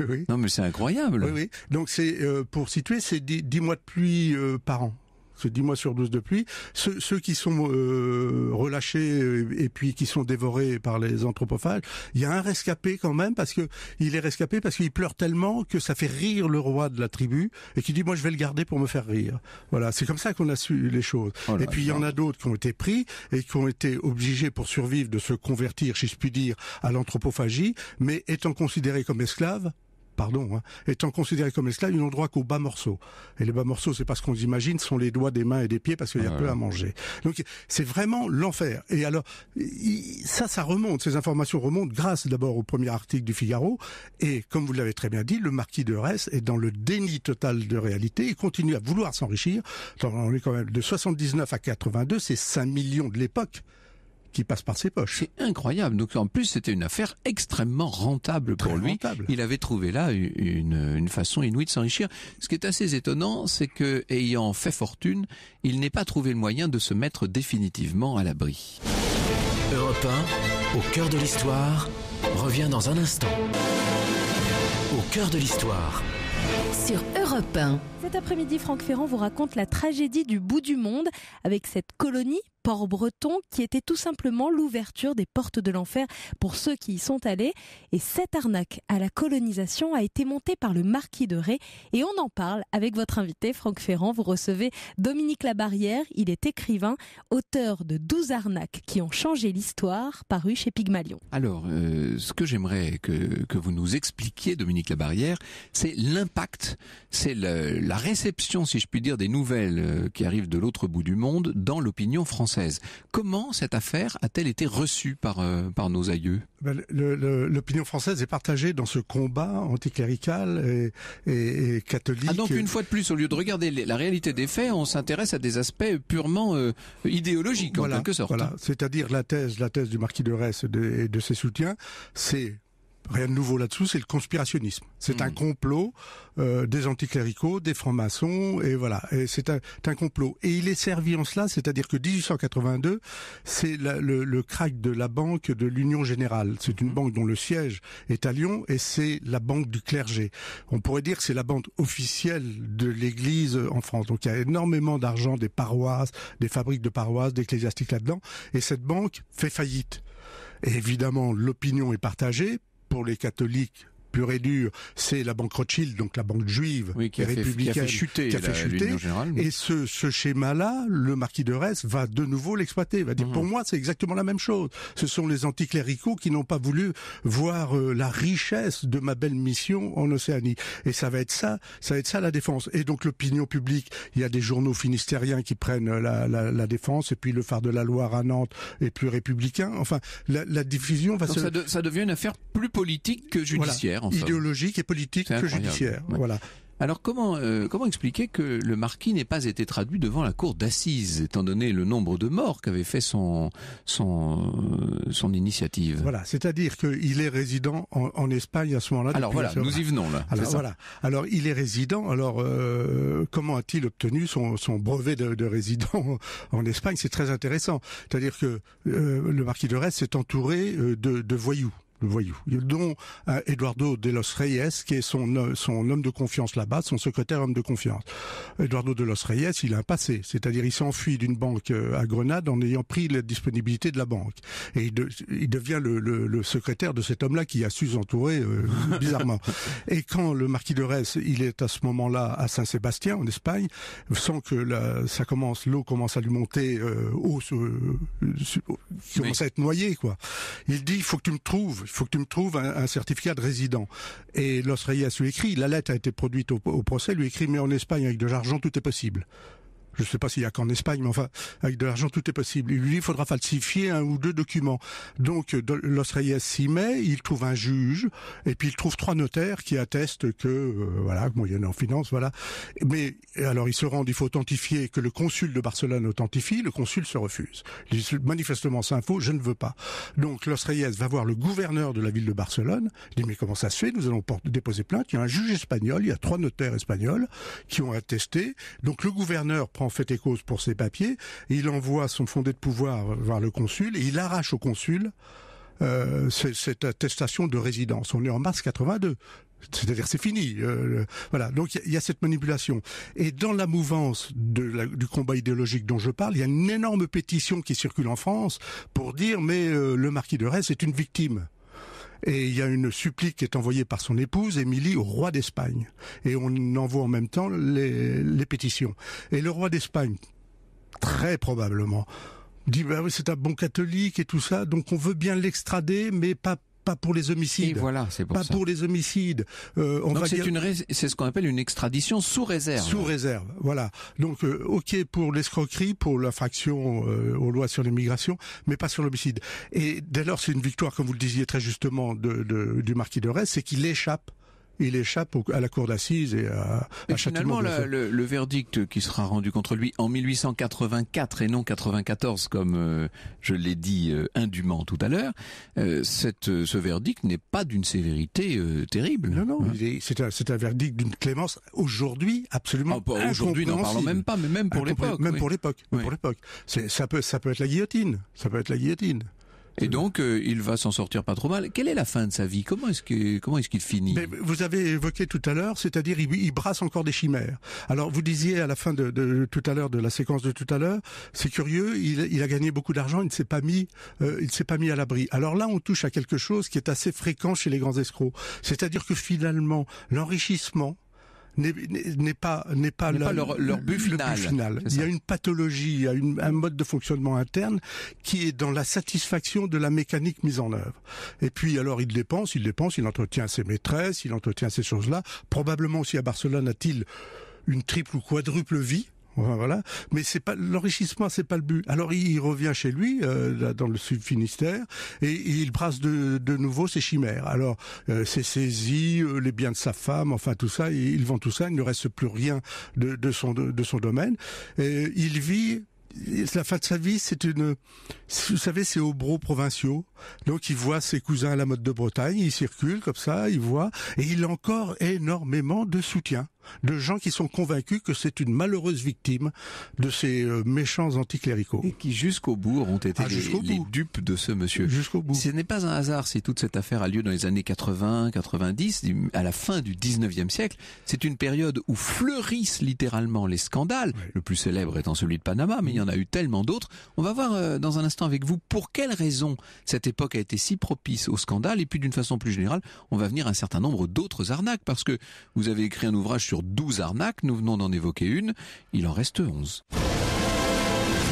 Oui. Non mais c'est incroyable. Oui, oui. Donc c'est euh, pour situer, c'est 10 mois de pluie euh, par an. 10 mois sur 12 de pluie. Ceux, qui sont euh, relâchés et puis qui sont dévorés par les anthropophages, il y a un rescapé quand même parce que il est rescapé parce qu'il pleure tellement que ça fait rire le roi de la tribu et qui dit moi je vais le garder pour me faire rire. Voilà, c'est comme ça qu'on a su les choses. Oh et puis il y en a d'autres qui ont été pris et qui ont été obligés pour survivre de se convertir, si je puis dire, à l'anthropophagie, mais étant considérés comme esclaves, pardon, hein, étant considéré comme esclave, ils n'ont droit qu'aux bas morceaux. Et les bas morceaux, c'est pas ce qu'on imagine, sont les doigts des mains et des pieds parce qu'il y a peu à manger. Donc c'est vraiment l'enfer. Et alors, ça, ça remonte, ces informations remontent grâce d'abord au premier article du Figaro. Et comme vous l'avez très bien dit, le marquis de Rès est dans le déni total de réalité. Il continue à vouloir s'enrichir. On est quand même de 79 à 82, c'est 5 millions de l'époque qui passe par ses poches. C'est incroyable. Donc en plus, c'était une affaire extrêmement rentable pour lui. Il avait trouvé là une, façon inouïe de s'enrichir. Ce qui est assez étonnant, c'est que ayant fait fortune, il n'ait pas trouvé le moyen de se mettre définitivement à l'abri. Europe 1, au cœur de l'histoire, revient dans un instant. Au cœur de l'histoire sur Europe 1. Cet après-midi, Franck Ferrand vous raconte la tragédie du bout du monde avec cette colonie Port-Breton, qui était tout simplement l'ouverture des portes de l'enfer pour ceux qui y sont allés. Et cette arnaque à la colonisation a été montée par le marquis de Ré. Et on en parle avec votre invité, Franck Ferrand. Vous recevez Dominique Labarrière. Il est écrivain, auteur de 12 arnaques qui ont changé l'histoire, paru chez Pygmalion. Alors, euh, ce que j'aimerais que, que, vous nous expliquiez, Dominique Labarrière, c'est l'impact, c'est la réception, si je puis dire, des nouvelles euh, qui arrivent de l'autre bout du monde dans l'opinion française. Comment cette affaire a-t-elle été reçue par, euh, nos aïeux ben, L'opinion française est partagée dans ce combat anticlérical et, catholique. Ah, donc une fois de plus, au lieu de regarder la réalité des faits, on s'intéresse à des aspects purement euh, idéologiques en quelque sorte. Hein. c'est-à-dire la thèse, la thèse du marquis de Ress et de ses soutiens, c'est rien de nouveau là-dessous, c'est le conspirationnisme. C'est un hmm. complot euh, des anticléricaux, des francs-maçons, et voilà. Et c'est un, un, complot. Et il est servi en cela, c'est-à-dire que 1882, c'est le, le crack de la banque de l'Union Générale. C'est une hmm. banque dont le siège est à Lyon, et c'est la banque du clergé. On pourrait dire que c'est la banque officielle de l'Église en France. Donc il y a énormément d'argent des paroisses, des fabriques de paroisses, d'ecclésiastiques là-dedans, et cette banque fait faillite. Et évidemment, l'opinion est partagée pour les catholiques pur et dure, c'est la banque Rothschild, donc la banque juive qui, a fait, chuter, Et ce, schéma-là, le marquis de Retz va de nouveau l'exploiter. Va dire, mhm. pour moi, c'est exactement la même chose. Ce sont les anticléricaux qui n'ont pas voulu voir euh, la richesse de ma belle mission en Océanie. Et ça va être ça, ça va être ça la défense. Et donc l'opinion publique, il y a des journaux finistériens qui prennent euh, la, défense, et puis le phare de la Loire à Nantes est plus républicain. Enfin, la, diffusion va se... Ça, ça devient une affaire plus politique que judiciaire idéologique et politique que judiciaire. Voilà. Alors comment euh, comment expliquer que le marquis n'ait pas été traduit devant la cour d'assises, étant donné le nombre de morts qu'avait fait son son euh, initiative Voilà, c'est-à-dire qu'il est résident en, Espagne à ce moment-là. Alors voilà, nous y venons là. Alors voilà, alors il est résident. Alors euh, comment a-t-il obtenu son brevet de, résident en Espagne C'est très intéressant. C'est-à-dire que le marquis de Reste s'est entouré de voyous le voyou, dont Eduardo de los Reyes, qui est son, euh, son homme de confiance là-bas, son secrétaire homme de confiance. Eduardo de los Reyes, il a un passé, c'est-à-dire il s'enfuit d'une banque euh, à Grenade en ayant pris la disponibilité de la banque. Et il, devient le, le, secrétaire de cet homme-là qui a su s'entourer euh, bizarrement. Et quand le marquis de Reyes, il est à ce moment-là à Saint-Sébastien, en Espagne, sans que la, ça commence, l'eau commence à lui monter, euh, haut, commence à être noyée, quoi. Il dit, il faut que tu me trouves il faut que tu me trouves un, certificat de résident. Et a lui écrit, la lettre a été produite au, au procès, lui écrit, mais en Espagne, avec de l'argent, tout est possible je ne sais pas s'il y a qu'en Espagne, mais enfin, avec de l'argent, tout est possible. Il lui, il faudra falsifier un ou deux documents. Donc, Los Reyes s'y met, il trouve un juge, et puis il trouve trois notaires qui attestent que, euh, voilà, en a en finance, voilà. Mais, alors, il se rend, il faut authentifier que le consul de Barcelone authentifie, le consul se refuse. Il dit, manifestement, c'est un faux, je ne veux pas. Donc, Los Reyes va voir le gouverneur de la ville de Barcelone, il dit, mais comment ça se fait? Nous allons déposer plainte. Il y a un juge espagnol, il y a trois notaires espagnols qui ont attesté. Donc, le gouverneur prend fait et cause pour ses papiers. Il envoie son fondé de pouvoir voir le consul et il arrache au consul euh, cette attestation de résidence. On est en mars 82. C'est-à-dire c'est fini, euh, voilà. Donc il y, a cette manipulation. Et dans la mouvance du combat idéologique dont je parle, il y a une énorme pétition qui circule en France pour dire mais euh, le marquis de Rennes est une victime. Et il y a une supplique qui est envoyée par son épouse, Émilie, au roi d'Espagne. Et on envoie en même temps les, pétitions. Et le roi d'Espagne, très probablement, dit bah oui, c'est un bon catholique et tout ça, donc on veut bien l'extrader, mais pas pas pour les homicides. voilà, c'est pas pour les homicides. Euh, on c'est une c'est ce qu'on appelle une extradition sous réserve. Sous réserve, voilà. Donc euh, ok pour l'escroquerie, pour l'infraction euh, aux lois sur l'immigration, mais pas sur l'homicide. Et dès lors, c'est une victoire, comme vous le disiez très justement, de, du marquis de Rez, c'est qu'il échappe il échappe à la cour d'assises et à, Finalement, le, le, verdict qui sera rendu contre lui en 1884 et non 94, comme euh, je l'ai dit euh, indûment tout à l'heure, euh, cette, ce verdict n'est pas d'une sévérité terrible. Non, non, hein. c'est un, verdict d'une clémence aujourd'hui absolument ah, pas. Aujourd'hui, n'en parlons même pas, mais même pour l'époque. Même pour l'époque. Pour l'époque. Ça peut, ça peut être la guillotine. Ça peut être la guillotine. Et donc, euh, il va s'en sortir pas trop mal. Quelle est la fin de sa vie Comment est-ce comment est-ce qu'il finit Mais Vous avez évoqué tout à l'heure, c'est-à-dire il, brasse encore des chimères. Alors, vous disiez à la fin de, tout à l'heure de la séquence de tout à l'heure, c'est curieux, il, a gagné beaucoup d'argent, il ne s'est pas mis, euh, il s'est pas mis à l'abri. Alors là, on touche à quelque chose qui est assez fréquent chez les grands escrocs, c'est-à-dire que finalement, l'enrichissement n'est pas n'est pas, leur, leur but final. Il y a une pathologie, il y a un mode de fonctionnement interne qui est dans la satisfaction de la mécanique mise en œuvre. Et puis alors il dépense, il dépense, il entretient ses maîtresses, il entretient ces choses-là. Probablement aussi à Barcelone a-t-il une triple ou quadruple vie voilà. Mais c'est pas l'enrichissement, c'est pas le but. Alors il, revient chez lui, euh, dans le Sud Finistère, et il brasse de, de nouveau ses chimères. Alors euh, c'est saisi, euh, les biens de sa femme, enfin tout ça, il, vend tout ça. Il ne reste plus rien de, de son de, son domaine. Et il vit la fin de sa vie, c'est une, vous savez, c'est aux provinciaux. Donc, il voit ses cousins à la mode de Bretagne, il circule comme ça, il voit, et il a encore énormément de soutien de gens qui sont convaincus que c'est une malheureuse victime de ces euh, méchants anticléricaux. Et qui jusqu'au bout ont été ah, les, dupes de ce monsieur. Jusqu'au bout. Ce n'est pas un hasard si toute cette affaire a lieu dans les années 80, 90, à la fin du 19e siècle. C'est une période où fleurissent littéralement les scandales. Le plus célèbre étant celui de Panama, mais il y en a eu tellement d'autres. On va voir euh, dans un instant avec vous pour quelles raisons cette époque a été si propice aux scandales Et puis d'une façon plus générale, on va venir à un certain nombre d'autres arnaques parce que vous avez écrit un ouvrage sur sur 12 arnaques, nous venons d'en évoquer une, il en reste 11.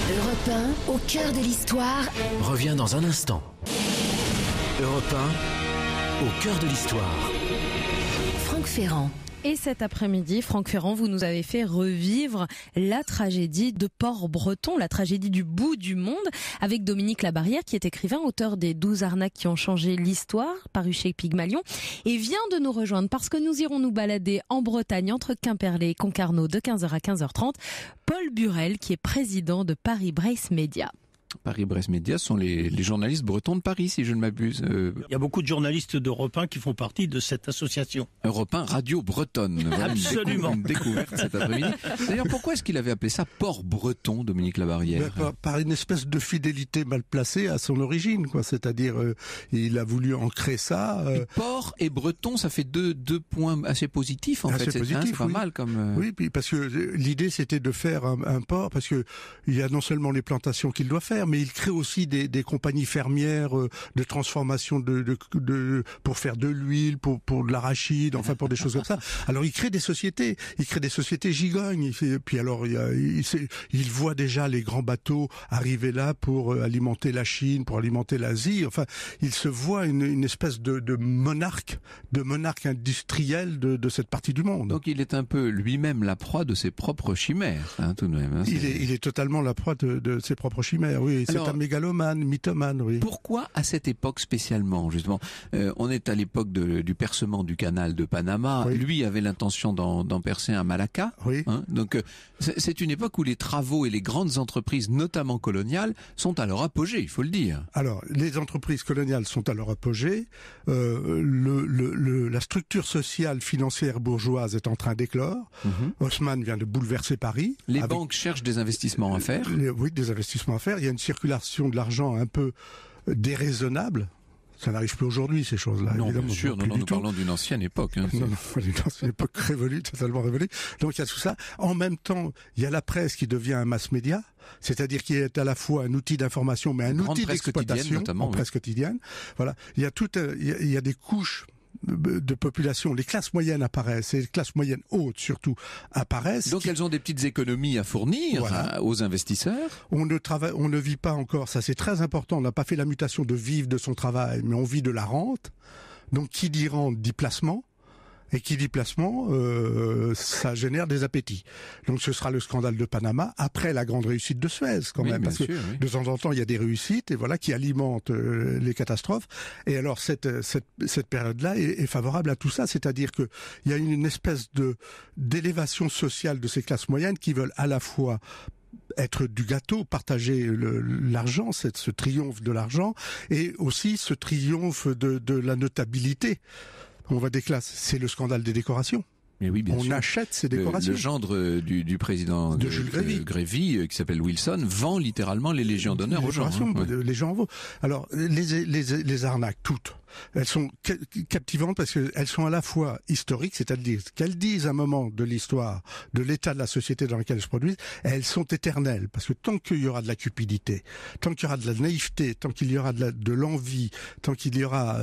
Europe 1, au cœur de l'histoire, revient dans un instant. Europe 1, au cœur de l'histoire. Franck Ferrand. Et cet après-midi, Franck Ferrand, vous nous avez fait revivre la tragédie de Port-Breton, la tragédie du bout du monde, avec Dominique Labarrière, qui est écrivain, auteur des 12 arnaques qui ont changé l'histoire, paru chez Pygmalion, et vient de nous rejoindre parce que nous irons nous balader en Bretagne entre Quimperlé et Concarneau de 15h à 15h30. Paul Burel, qui est président de Paris Brace Media. Paris-Brest Média sont les, journalistes bretons de Paris, si je ne m'abuse. Euh, il y a beaucoup de journalistes d'Europe 1 qui font partie de cette association. Europe 1 Radio Bretonne. Absolument. Une, découverte cet après-midi. D'ailleurs, pourquoi est-ce qu'il avait appelé ça Port Breton, Dominique Labarrière par, par, une espèce de fidélité mal placée à son origine, quoi. C'est-à-dire, euh, il a voulu ancrer ça. Euh. port et Breton, ça fait deux, deux points assez positifs, en fait. C'est pas mal comme. Oui, puis parce que l'idée c'était de faire un, un port, parce que il y a non seulement les plantations qu'il doit faire, mais il crée aussi des, des compagnies fermières euh, de transformation de, de, pour faire de l'huile, pour pour de l'arachide, enfin pour des choses comme ça. Alors il crée des sociétés, il crée des sociétés gigognes. Il puis alors il, il, il, voit déjà les grands bateaux arriver là pour euh, alimenter la Chine, pour alimenter l'Asie. Enfin, il se voit une, une espèce de, de, monarque, de monarque industriel de, de, cette partie du monde. Donc il est un peu lui-même la proie de ses propres chimères, hein, tout de même. Hein, il, est, il est totalement la proie de, de ses propres chimères, oui c'est un mégalomane, mythomane, oui. Pourquoi à cette époque spécialement, justement euh, On est à l'époque du percement du canal de Panama. Lui avait l'intention d'en percer un Malacca. Oui. Hein. Donc euh, c'est une époque où les travaux et les grandes entreprises, notamment coloniales, sont à leur apogée, il faut le dire. Alors, les entreprises coloniales sont à leur apogée. Euh, le, la structure sociale, financière, bourgeoise est en train d'éclore. Mhm. Haussmann vient de bouleverser Paris. Les banques cherchent des investissements à faire. oui, des investissements à faire. Il y a une circulation de l'argent un peu euh, déraisonnable, ça n'arrive plus aujourd'hui, ces choses-là. Non, bien sûr, nous parlons d'une ancienne époque. Hein, non, non, époque révolue, totalement révolue. Donc il y a tout ça. En même temps, il y a la presse qui devient un mass-média, c'est-à-dire qui est à la fois un outil d'information, mais un outil d'exploitation, en presse quotidienne. Voilà. Il y a tout, euh, il y a des couches de population, les classes moyennes apparaissent, et les classes moyennes hautes surtout apparaissent. Donc elles ont des petites économies à fournir aux investisseurs. On ne travaille, on ne vit pas encore, ça c'est très important. On n'a pas fait la mutation de vivre de son travail, mais on vit de la rente. Donc qui dit rente dit placement. Et qui dit placement, euh, ça génère des appétits. Donc ce sera le scandale de Panama après la grande réussite de Suez quand même, parce que de temps en temps il y a des réussites et voilà qui alimentent euh, les catastrophes. Et alors cette euh, cette, cette période-là est, favorable à tout ça, c'est-à-dire que il y a une, espèce de d'élévation sociale de ces classes moyennes qui veulent à la fois être du gâteau, partager l'argent, ce triomphe de l'argent, et aussi ce triomphe de, de la notabilité on va des classes. C'est le scandale des décorations on achète ces décorations. Le, gendre euh, du, président de Jules Grévy, euh, euh, qui s'appelle Wilson, vend littéralement les légions d'honneur aux gens. Hein. Les gens en Alors, les, arnaques, toutes, elles sont captivantes parce qu'elles sont à la fois historiques, c'est-à-dire qu'elles disent un moment de l'histoire, de l'état de la société dans laquelle elles se produisent, elles sont éternelles. Parce que tant qu'il y aura de la cupidité, tant qu'il y aura de la naïveté, tant qu'il y aura de l'envie, tant qu'il y aura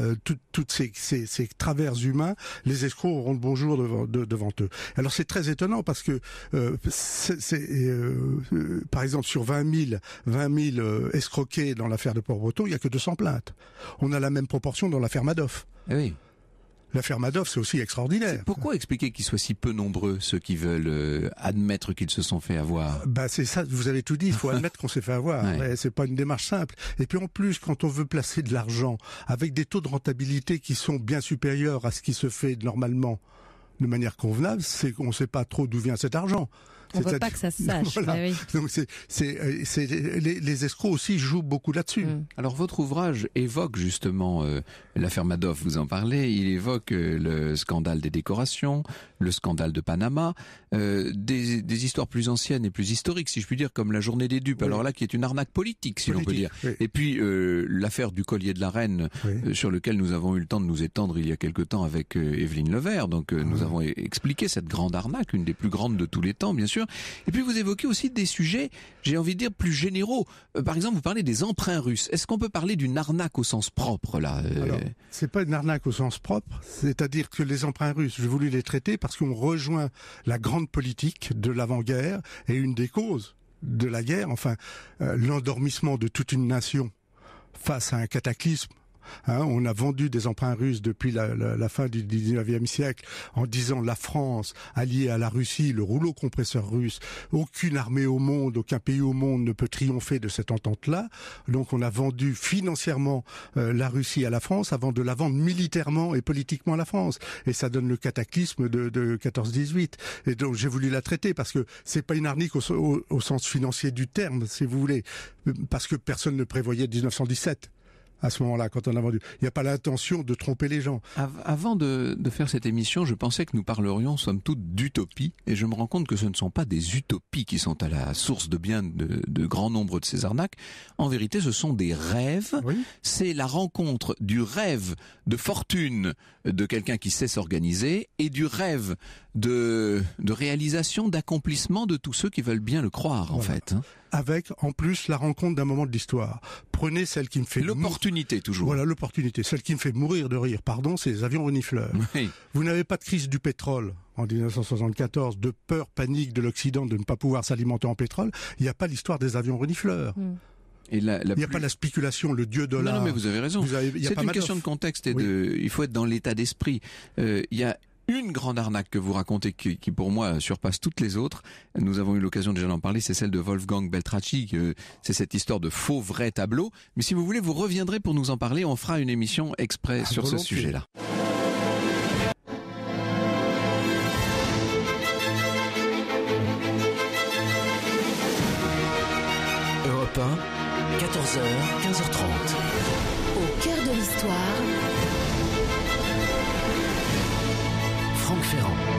toutes ces, ces, ces, travers humains, les escrocs auront le bonjour devant. de devant eux. Alors c'est très étonnant parce que, euh, euh, euh, par exemple, sur 20 000, escroqués dans l'affaire de Port-Breton, il n'y a que 200 plaintes. On a la même proportion dans l'affaire Madoff. Eh oui. L'affaire Madoff, c'est aussi extraordinaire. Pourquoi expliquer qu'ils soient si peu nombreux, ceux qui veulent admettre qu'ils se sont fait avoir Bah c'est ça, vous avez tout dit, il faut admettre qu'on s'est fait avoir. Ce n'est c'est pas une démarche simple. Et puis en plus, quand on veut placer de l'argent avec des taux de rentabilité qui sont bien supérieurs à ce qui se fait normalement, de manière convenable, c'est qu'on ne sait pas trop d'où vient cet argent. On ne veut pas que ça se sache. Donc c'est, euh, les, escrocs aussi jouent beaucoup là-dessus. Mm. Alors votre ouvrage évoque justement euh, l'affaire Madoff, vous en parlez, il évoque euh, le scandale des décorations, le scandale de Panama, euh, des, histoires plus anciennes et plus historiques, si je puis dire, comme la journée des dupes. Alors là, qui est une arnaque politique, si l'on peut dire. Et puis euh, l'affaire du collier de la reine, euh, sur lequel nous avons eu le temps de nous étendre il y a quelque temps avec Evelyne Levert. Donc nous avons e-, expliqué cette grande arnaque, une des plus grandes de tous les temps, bien sûr. Et puis vous évoquez aussi des sujets, j'ai envie de dire, plus généraux. par exemple, vous parlez des emprunts russes. Est-ce qu'on peut parler d'une arnaque au sens propre là Alors, c'est pas une arnaque au sens propre, c'est-à-dire que les emprunts russes, je voulais les traiter parce parce qu'on rejoint la grande politique de l'avant-guerre et une des causes de la guerre, enfin, euh, l'endormissement de toute une nation face à un cataclysme Hein, on a vendu des emprunts russes depuis la, fin du 19e siècle en disant la France alliée à la Russie, le rouleau compresseur russe, aucune armée au monde, aucun pays au monde ne peut triompher de cette entente-là. Donc on a vendu financièrement euh, la Russie à la France avant de la vendre militairement et politiquement à la France. Et ça donne le cataclysme de, de 14-18. Et donc j'ai voulu la traiter parce que n'est pas une arnique au sens financier du terme, si vous voulez, parce que personne ne prévoyait 1917 à ce moment-là, quand on a vendu. Il n'y a pas l'intention de tromper les gens. Avant de, faire cette émission, je pensais que nous parlerions, somme toute, d'utopie, et je me rends compte que ce ne sont pas des utopies qui sont à la source de bien de, grand nombre de ces arnaques. En vérité, ce sont des rêves. C'est la rencontre du rêve de fortune de quelqu'un qui sait s'organiser et du rêve de, réalisation, d'accomplissement de tous ceux qui veulent bien le croire, en fait. Hein avec en plus la rencontre d'un moment de l'histoire. Prenez celle qui me fait l'opportunité toujours. Voilà l'opportunité, celle qui me fait mourir de rire. Pardon, c'est les avions renifleurs. Vous n'avez pas de crise du pétrole en 1974 de peur, panique de l'Occident de ne pas pouvoir s'alimenter en pétrole. Il n'y a pas l'histoire des avions renifleurs. Hmm. il n'y a pas la spéculation, le dieu dollar. Non, non mais vous avez raison. C'est une question de contexte et de. Il faut être dans l'état d'esprit. Euh, il y a une grande arnaque que vous racontez qui, pour moi surpasse toutes les autres. Nous avons eu l'occasion déjà d'en parler, c'est celle de Wolfgang Beltracci, c'est cette histoire de faux vrais tableaux. Mais si vous voulez, vous reviendrez pour nous en parler, on fera une émission exprès ah, sur ce sujet-là. Europe 1, 14h, 15h30. Au cœur de l'histoire. Franck Ferrand.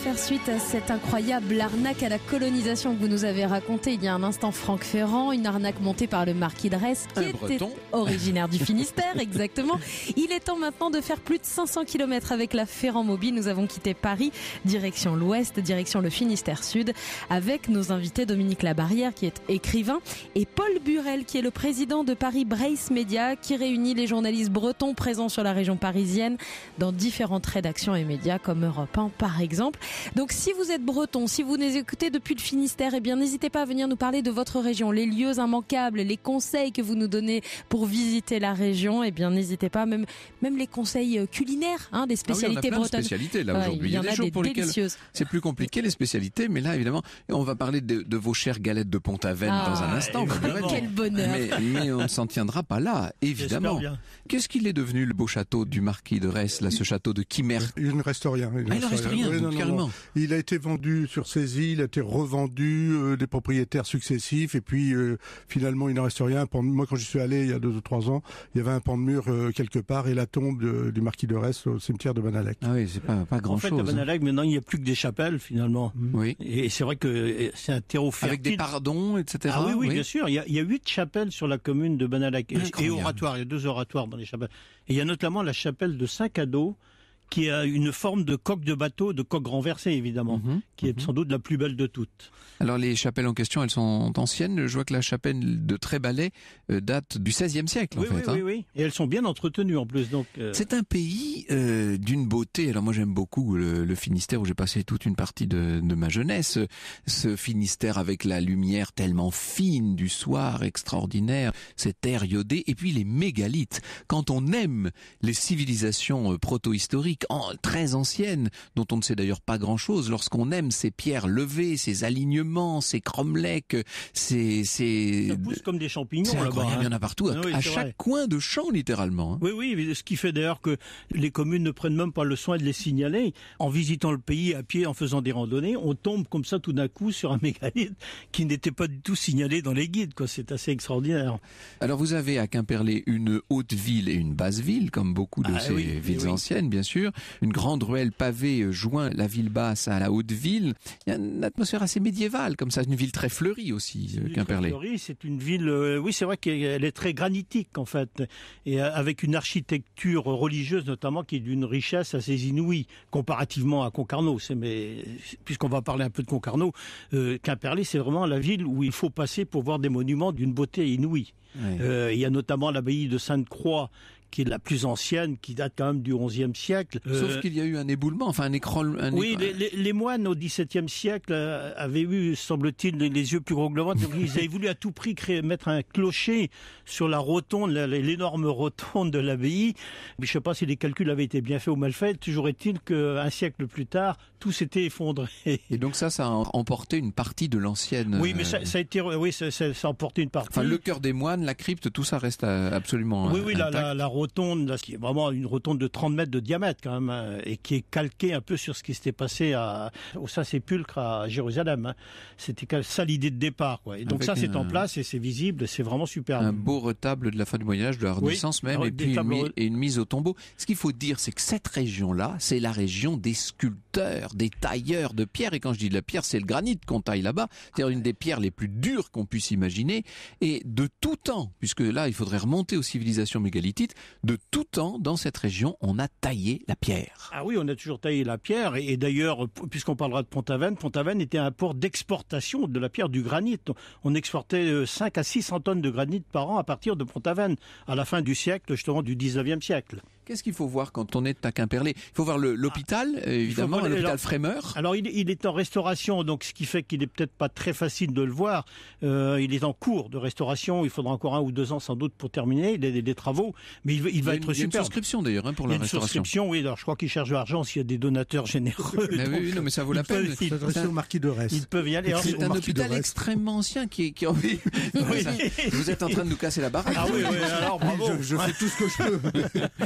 faire suite à cette incroyable arnaque à la colonisation que vous nous avez racontée il y a un instant, Franck Ferrand, une arnaque montée par le marquis de Rest, qui était breton. originaire du Finistère, exactement. Il est temps maintenant de faire plus de 500 km avec la Ferrand Mobile. Nous avons quitté Paris, direction l'Ouest, direction le Finistère Sud, avec nos invités Dominique Labarrière, qui est écrivain, et Paul Burel, qui est le président de Paris Brace Media, qui réunit les journalistes bretons présents sur la région parisienne dans différentes rédactions et médias comme Europe 1 par exemple. Donc si vous êtes breton, si vous nous écoutez depuis le Finistère, eh bien n'hésitez pas à venir nous parler de votre région, les lieux immanquables, les conseils que vous nous donnez pour visiter la région, eh bien n'hésitez pas, même, même les conseils euh, culinaires, hein, des ah spécialités a là aujourd'hui. il y, a, des, choses pour lesquelles C'est plus compliqué les spécialités, mais là évidemment, on va parler de, vos chères galettes de Pont-Aven ah, dans un instant. Quel bonheur. Mais, on ne s'en tiendra pas là, évidemment. Qu'est-ce qu'il est devenu le beau château du marquis de Ressel, là, ce château de Quimer Il ne reste rien. Il a été vendu sur îles, il a été revendu des euh, propriétaires successifs et puis euh, finalement il n'en reste rien. Moi quand je suis allé il y a deux ou trois ans, il y avait un pan de mur euh, quelque part et la tombe du marquis de Reste au cimetière de Banalec. Ah oui, c'est pas, pas grand chose. En fait, à hein. Banalec, maintenant il n'y a plus que des chapelles finalement. Mm. Mm. Oui. Et c'est vrai que c'est un terreau fertile. Avec des pardons, etc. Ah oui, oui, bien sûr. Il y, a, huit chapelles sur la commune de Banalec ah, et, oratoire, oratoires. Il y a deux oratoires dans les chapelles. Et il y a notamment la chapelle de Saint-Cadeau qui a une forme de coque de bateau, de coque renversée évidemment, mhm. qui est mhm. sans doute la plus belle de toutes. Alors les chapelles en question, elles sont anciennes. Je vois que la chapelle de Trébalais euh, date du XVIe siècle. en fait, oui, hein. oui, oui, Et elles sont bien entretenues en plus. Donc euh. c'est un pays euh, d'une beauté. Alors moi j'aime beaucoup le, Finistère où j'ai passé toute une partie de, de ma jeunesse. Ce Finistère avec la lumière tellement fine du soir, extraordinaire, cet air iodé, et puis les mégalithes. Quand on aime les civilisations proto-historiques très anciennes, dont on ne sait d'ailleurs pas grand-chose, lorsqu'on aime ces pierres levées, ces alignements, ces cromlechs, ces... ces... Ça comme des champignons là-bas. Il y en a hein. partout, à, ah chaque coin de champ littéralement. Hein. Oui, oui, ce qui fait d'ailleurs que les communes ne prennent même pas le soin de les signaler. En visitant le pays à pied, en faisant des randonnées, on tombe comme ça tout d'un coup sur un mégalithe qui n'était pas du tout signalé dans les guides. Quoi. C'est assez extraordinaire. Alors vous avez à Quimperlé une haute ville et une basse ville, comme beaucoup de ah ces eh villes anciennes, bien sûr. Une grande ruelle pavée euh, joint la ville basse à la haute ville. Il y a une atmosphère assez médiévale comme ça, une ville très fleurie aussi, euh, Quimperlé. C'est une ville, euh, oui c'est vrai qu'elle est très granitique en fait, et avec une architecture religieuse notamment qui est d'une richesse assez inouïe comparativement à Concarneau. Mais puisqu'on va parler un peu de Concarneau, Quimperlé c'est vraiment la ville où il faut passer pour voir des monuments d'une beauté inouïe. il y a notamment l'abbaye de Sainte-Croix qui est la plus ancienne, qui date quand même du XIe siècle. Euh, Sauf qu'il y a eu un éboulement, enfin un écran. oui, Les, moines au XVIIe siècle euh, avaient eu, semble-t-il, les, yeux plus gros que ils avaient voulu à tout prix créer, mettre un clocher sur la rotonde, l'énorme rotonde de l'abbaye. Je ne sais pas si les calculs avaient été bien faits ou mal faits. Toujours est-il qu'un siècle plus tard, tout s'était effondré. Et donc ça, ça a emporté une partie de l'ancienne. Oui, mais euh, ça, a été, oui, ça, emporté une partie. Enfin, le cœur des moines, la crypte, tout ça reste absolument. Oui, oui, la, la, la rotonde, là, qui est vraiment une rotonde de 30 mètres de diamètre quand même, hein, et qui est calquée un peu sur ce qui s'était passé à, au Saint-Sépulcre à Jérusalem. Hein. C'était ça l'idée de départ. Quoi. Et donc ça, c'est en euh, place et c'est visible, c'est vraiment superbe. Un beau retable de la fin du Moyen-Âge, de la Renaissance même, ah et puis une, et une mise au tombeau. Ce qu'il faut dire, c'est que cette région-là, c'est la région des sculpteurs, des tailleurs de pierre. Et quand je dis de la pierre, c'est le granit qu'on taille là-bas. C'est-à-dire une des pierres les plus dures qu'on puisse imaginer. Et de tout temps, puisque là, il faudrait remonter aux civilisations mégalithiques, de tout temps, dans cette région, on a taillé la pierre. Ah oui, on a toujours taillé la pierre. Et, d'ailleurs, puisqu'on parlera de Pont-Aven, Pont-Aven était un port d'exportation de la pierre du granit. On exportait 5 euh, à 600 tonnes de granit par an à partir de Pont-Aven, à la fin du siècle, justement du 19e siècle. Qu'est-ce qu'il faut voir quand on est à Quimperlé Il faut voir l'hôpital, ah, évidemment, l'hôpital Frémeur. Alors, il, est en restauration, donc ce qui fait qu'il n'est peut-être pas très facile de le voir. Euh, il est en cours de restauration. Il faudra encore un ou deux ans sans doute pour terminer les, les travaux, mais il, va être super. Il une souscription d'ailleurs pour la il y a une hein, oui. Alors, je crois qu'il cherche de l'argent s'il y a des donateurs généreux. Mais oui, mais ça vaut la peine. Peuvent, marquis de Reste. peuvent y aller. C'est un hôpital extrêmement ancien qui, qui Vous êtes en train de nous casser la barre. Ah oui, alors bravo. je fais tout ce que je peux.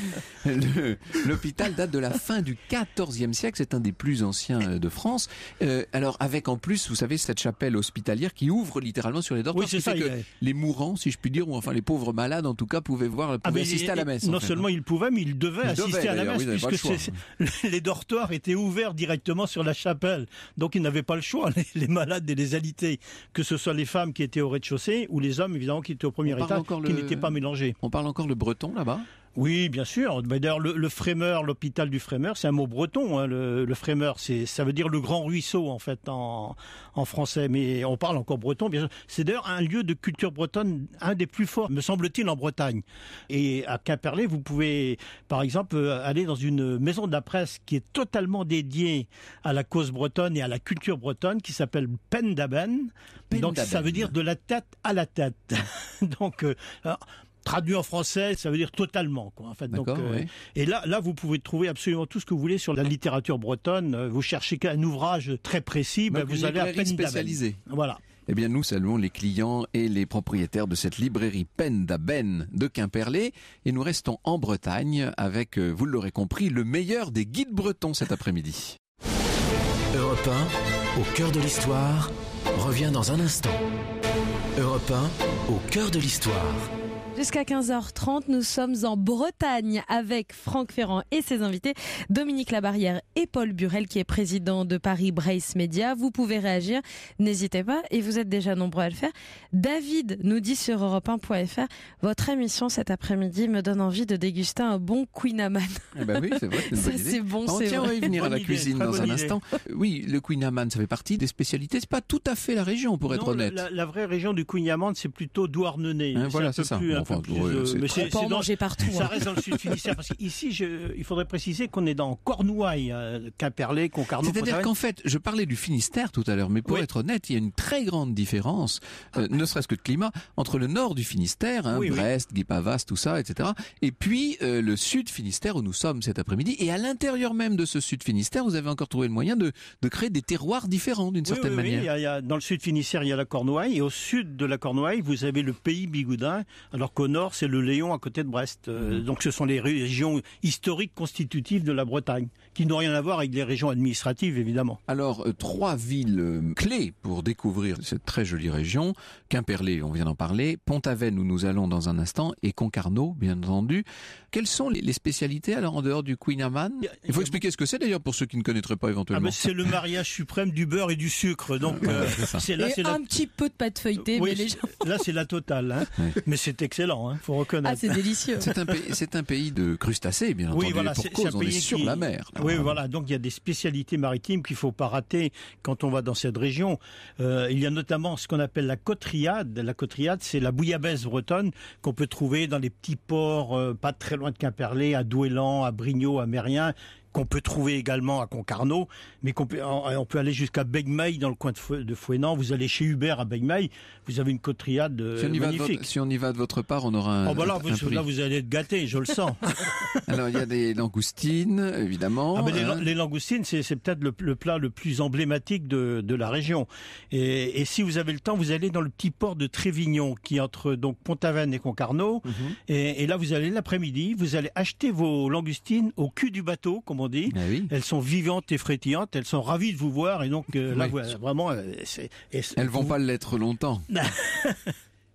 L'hôpital date de la fin du XIVe siècle, c'est un des plus anciens euh, de France. Euh, alors avec en plus, vous savez, cette chapelle hospitalière qui ouvre littéralement sur les dortoirs, oui, c'est ça, que les mourants, si je puis dire, ou enfin les pauvres malades en tout cas, pouvaient voir, ah, pouvaient assister à la messe. Non seulement hein. ils pouvaient, mais ils devaient assister à la messe, puisque hein. les dortoirs étaient ouverts directement sur la chapelle. Donc ils n'avaient pas le choix, les, malades et les alités, que ce soit les femmes qui étaient au rez-de-chaussée ou les hommes évidemment qui étaient au premier étage, qui n'étaient pas mélangés. On parle encore de breton là-bas oui, bien sûr. D'ailleurs, le, Frémeur, l'hôpital du Frémeur, c'est un mot breton. Hein. le, Frémeur, ça veut dire le grand ruisseau en fait en, français. Mais on parle encore breton. Bien sûr. C'est d'ailleurs un lieu de culture bretonne, un des plus forts, me semble-t-il, en Bretagne. Et à Quimperlé, vous pouvez, par exemple, euh, aller dans une maison de la presse qui est totalement dédiée à la cause bretonne et à la culture bretonne, qui s'appelle Pendaben. Pendaben. Donc ça veut dire de la tête à la tête. Donc euh, Traduit en français, ça veut dire totalement. fait. Euh, et là, là, vous pouvez trouver absolument tout ce que vous voulez sur la littérature bretonne. Euh, vous cherchez un ouvrage très précis, ben, vous avez à peine spécialisé. Voilà. Eh bien, nous saluons les clients et les propriétaires de cette librairie Pen d'Aben de Quimperlé. Et nous restons en Bretagne avec, euh, vous l'aurez compris, le meilleur des guides bretons cet après-midi. Europe au cœur de l'histoire, revient dans un instant. Europe au cœur de l'histoire. Jusqu'à 15h30, nous sommes en Bretagne avec Franck Ferrand et ses invités, Dominique Labarrière et Paul Burel, qui est président de Paris Brace Media. Vous pouvez réagir, n'hésitez pas, et vous êtes déjà nombreux à le faire. David nous dit sur europe1.fr, votre émission cet après-midi me donne envie de déguster un bon Quinaman. Eh ben oui, c'est vrai, c'est C'est bon, c'est vrai. On va y venir à la cuisine dans un instant. Oui, le Quinaman, ça fait partie des spécialités. C'est pas tout à fait la région, pour être honnête. La, la, vraie région du Quinaman, c'est plutôt Douarnenez. Hein, voilà, c'est ça enfin, c'est pas partout. Ça hein. reste dans le sud Finistère parce qu'ici, il faudrait préciser qu'on est dans Cornouailles, hein, Quimperlé, Concarneau. C'est-à-dire qu'en fait, je parlais du Finistère tout à l'heure, mais pour être honnête, il y a une très grande différence, euh, ah. ne serait-ce que de climat, entre le nord du Finistère, hein, Brest, Guipavas, tout ça, etc., et puis euh, le sud Finistère où nous sommes cet après-midi. Et à l'intérieur même de ce sud Finistère, vous avez encore trouvé le moyen de, créer des terroirs différents d'une certaine manière. Oui, il y a, dans le sud Finistère, il y a la Cornouaille, et au sud de la Cornouaille, vous avez le pays bigoudin. Alors qu'au nord, c'est le Léon à côté de Brest. Euh, mhm. Donc ce sont les régions historiques constitutives de la Bretagne qui n'ont rien à voir avec les régions administratives, évidemment. Alors, euh, trois villes euh, clés pour découvrir cette très jolie région. Quimperlé, on vient d'en parler. Pont-Aven, où nous allons dans un instant. Et Concarneau, bien entendu. Quelles sont les spécialités, alors, en dehors du Queen Amman Il faut expliquer ce que c'est, d'ailleurs, pour ceux qui ne connaîtraient pas ah, éventuellement. c'est le mariage suprême du beurre et du sucre. Donc, euh, c'est là, c'est un petit peu de pâte feuilletée, mais Là, c'est la totale. Hein. Mais c'est excellent, hein, faut reconnaître. Ah, c'est délicieux. C'est un, pays de crustacés, bien entendu. pour cause, on est sur la mer. Oui, ah, voilà. Donc il y a des spécialités maritimes qu'il faut pas rater quand on va dans cette région. Euh, il y a notamment ce qu'on appelle la cotriade. La cotriade, c'est la bouillabaisse bretonne qu'on peut trouver dans les petits ports, euh, pas très loin de Quimperlé, à Douélan, à Brignot, à Mérien qu'on peut trouver également à Concarneau, mais qu'on peut, on peut aller jusqu'à Begmeil, dans le coin de, de Vous allez chez Hubert à Begmeil, vous avez une cotriade euh, si magnifique. si on y va de votre part, on aura un, oh bah là, vous, allez être gâté, je le sens. Alors il y a des langoustines, évidemment. Ah hein. les, langoustines, c'est, peut-être le, plat le plus emblématique de, de la région. Et, si vous avez le temps, vous allez dans le petit port de Trévignon qui est entre donc pont et Concarneau. Mhm. et, et, là, vous allez l'après-midi, vous allez acheter vos langoustines au cul du bateau, comme on dit. Ah elles sont vivantes et frétillantes, elles sont ravies de vous voir et donc euh, la vraiment, euh, elles vont pas l'être longtemps.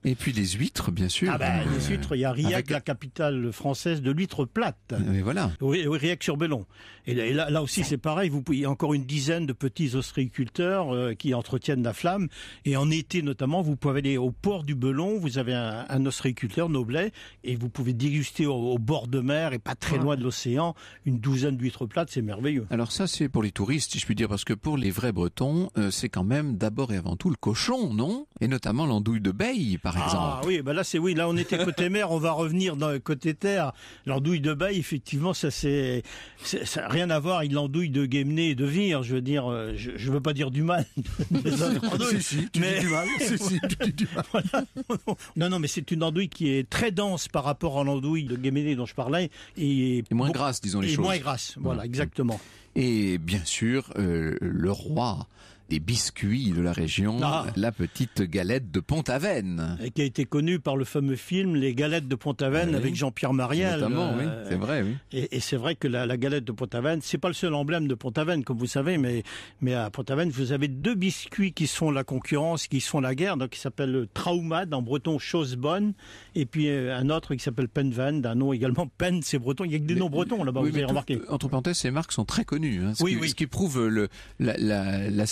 Et puis les huîtres, bien sûr. Ah ben, les euh, huîtres, il y a Riac, avec... la capitale française de l'huître plate. Mais voilà. Oui, sur Bellon. Et là, aussi, c'est pareil. Vous il y a encore une dizaine de petits ostréiculteurs euh, qui entretiennent la flamme. Et en été, notamment, vous pouvez aller au port du Belon. Vous avez un, ostréiculteur noblet et vous pouvez déguster au, bord de mer et pas très ah. loin de l'océan une douzaine d'huîtres plates. C'est merveilleux. Alors ça, c'est pour les touristes, si je puis dire, parce que pour les vrais Bretons, euh, c'est quand même d'abord et avant tout le cochon, non Et notamment l'andouille de Baye. Par ah oui, bah là c'est oui, là on était côté mer, on va revenir dans côté terre. L'andouille de Bay, effectivement, ça c'est rien à voir. Il l'andouille de Guémené et de Vire. Je veux dire, euh, je, veux pas dire du mal. Non, non, mais c'est une andouille qui est très dense par rapport à l'andouille de Guémené dont je parlais et, moins grasse, disons les choses. Et moins grasse, voilà, exactement. Et bien sûr, euh, le roi des biscuits de la région, ah. la petite galette de Pont-Aven. Qui a été connue par le fameux film Les galettes de Pont-Aven ah avec Jean-Pierre Mariel euh, c'est vrai. Oui. Et, c'est vrai que la, galette de Pont-Aven, c'est pas le seul emblème de Pont-Aven, comme vous savez, mais, mais à Pont-Aven, vous avez deux biscuits qui sont la concurrence, qui sont la guerre, donc qui s'appellent Trauma, en breton, chose bonne, et puis euh, un autre qui s'appelle Penven, d'un nom également Pen, c'est breton. Il y a que des noms bretons là-bas, vous avez remarqué. Entre parenthèses, ces marques sont très connues, hein, oui, oui. ce qui prouve la, la, la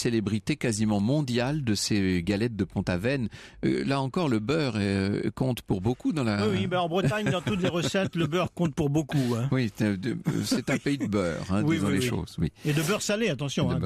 quasiment mondiale de ces galettes de pont aven euh, là encore, le beurre euh, compte pour beaucoup dans la... Oui, ben, en Bretagne, dans toutes les recettes, le beurre compte pour beaucoup. Hein. Oui, euh, c'est un pays de beurre, hein, disons les choses. Et de beurre salé, attention, hein,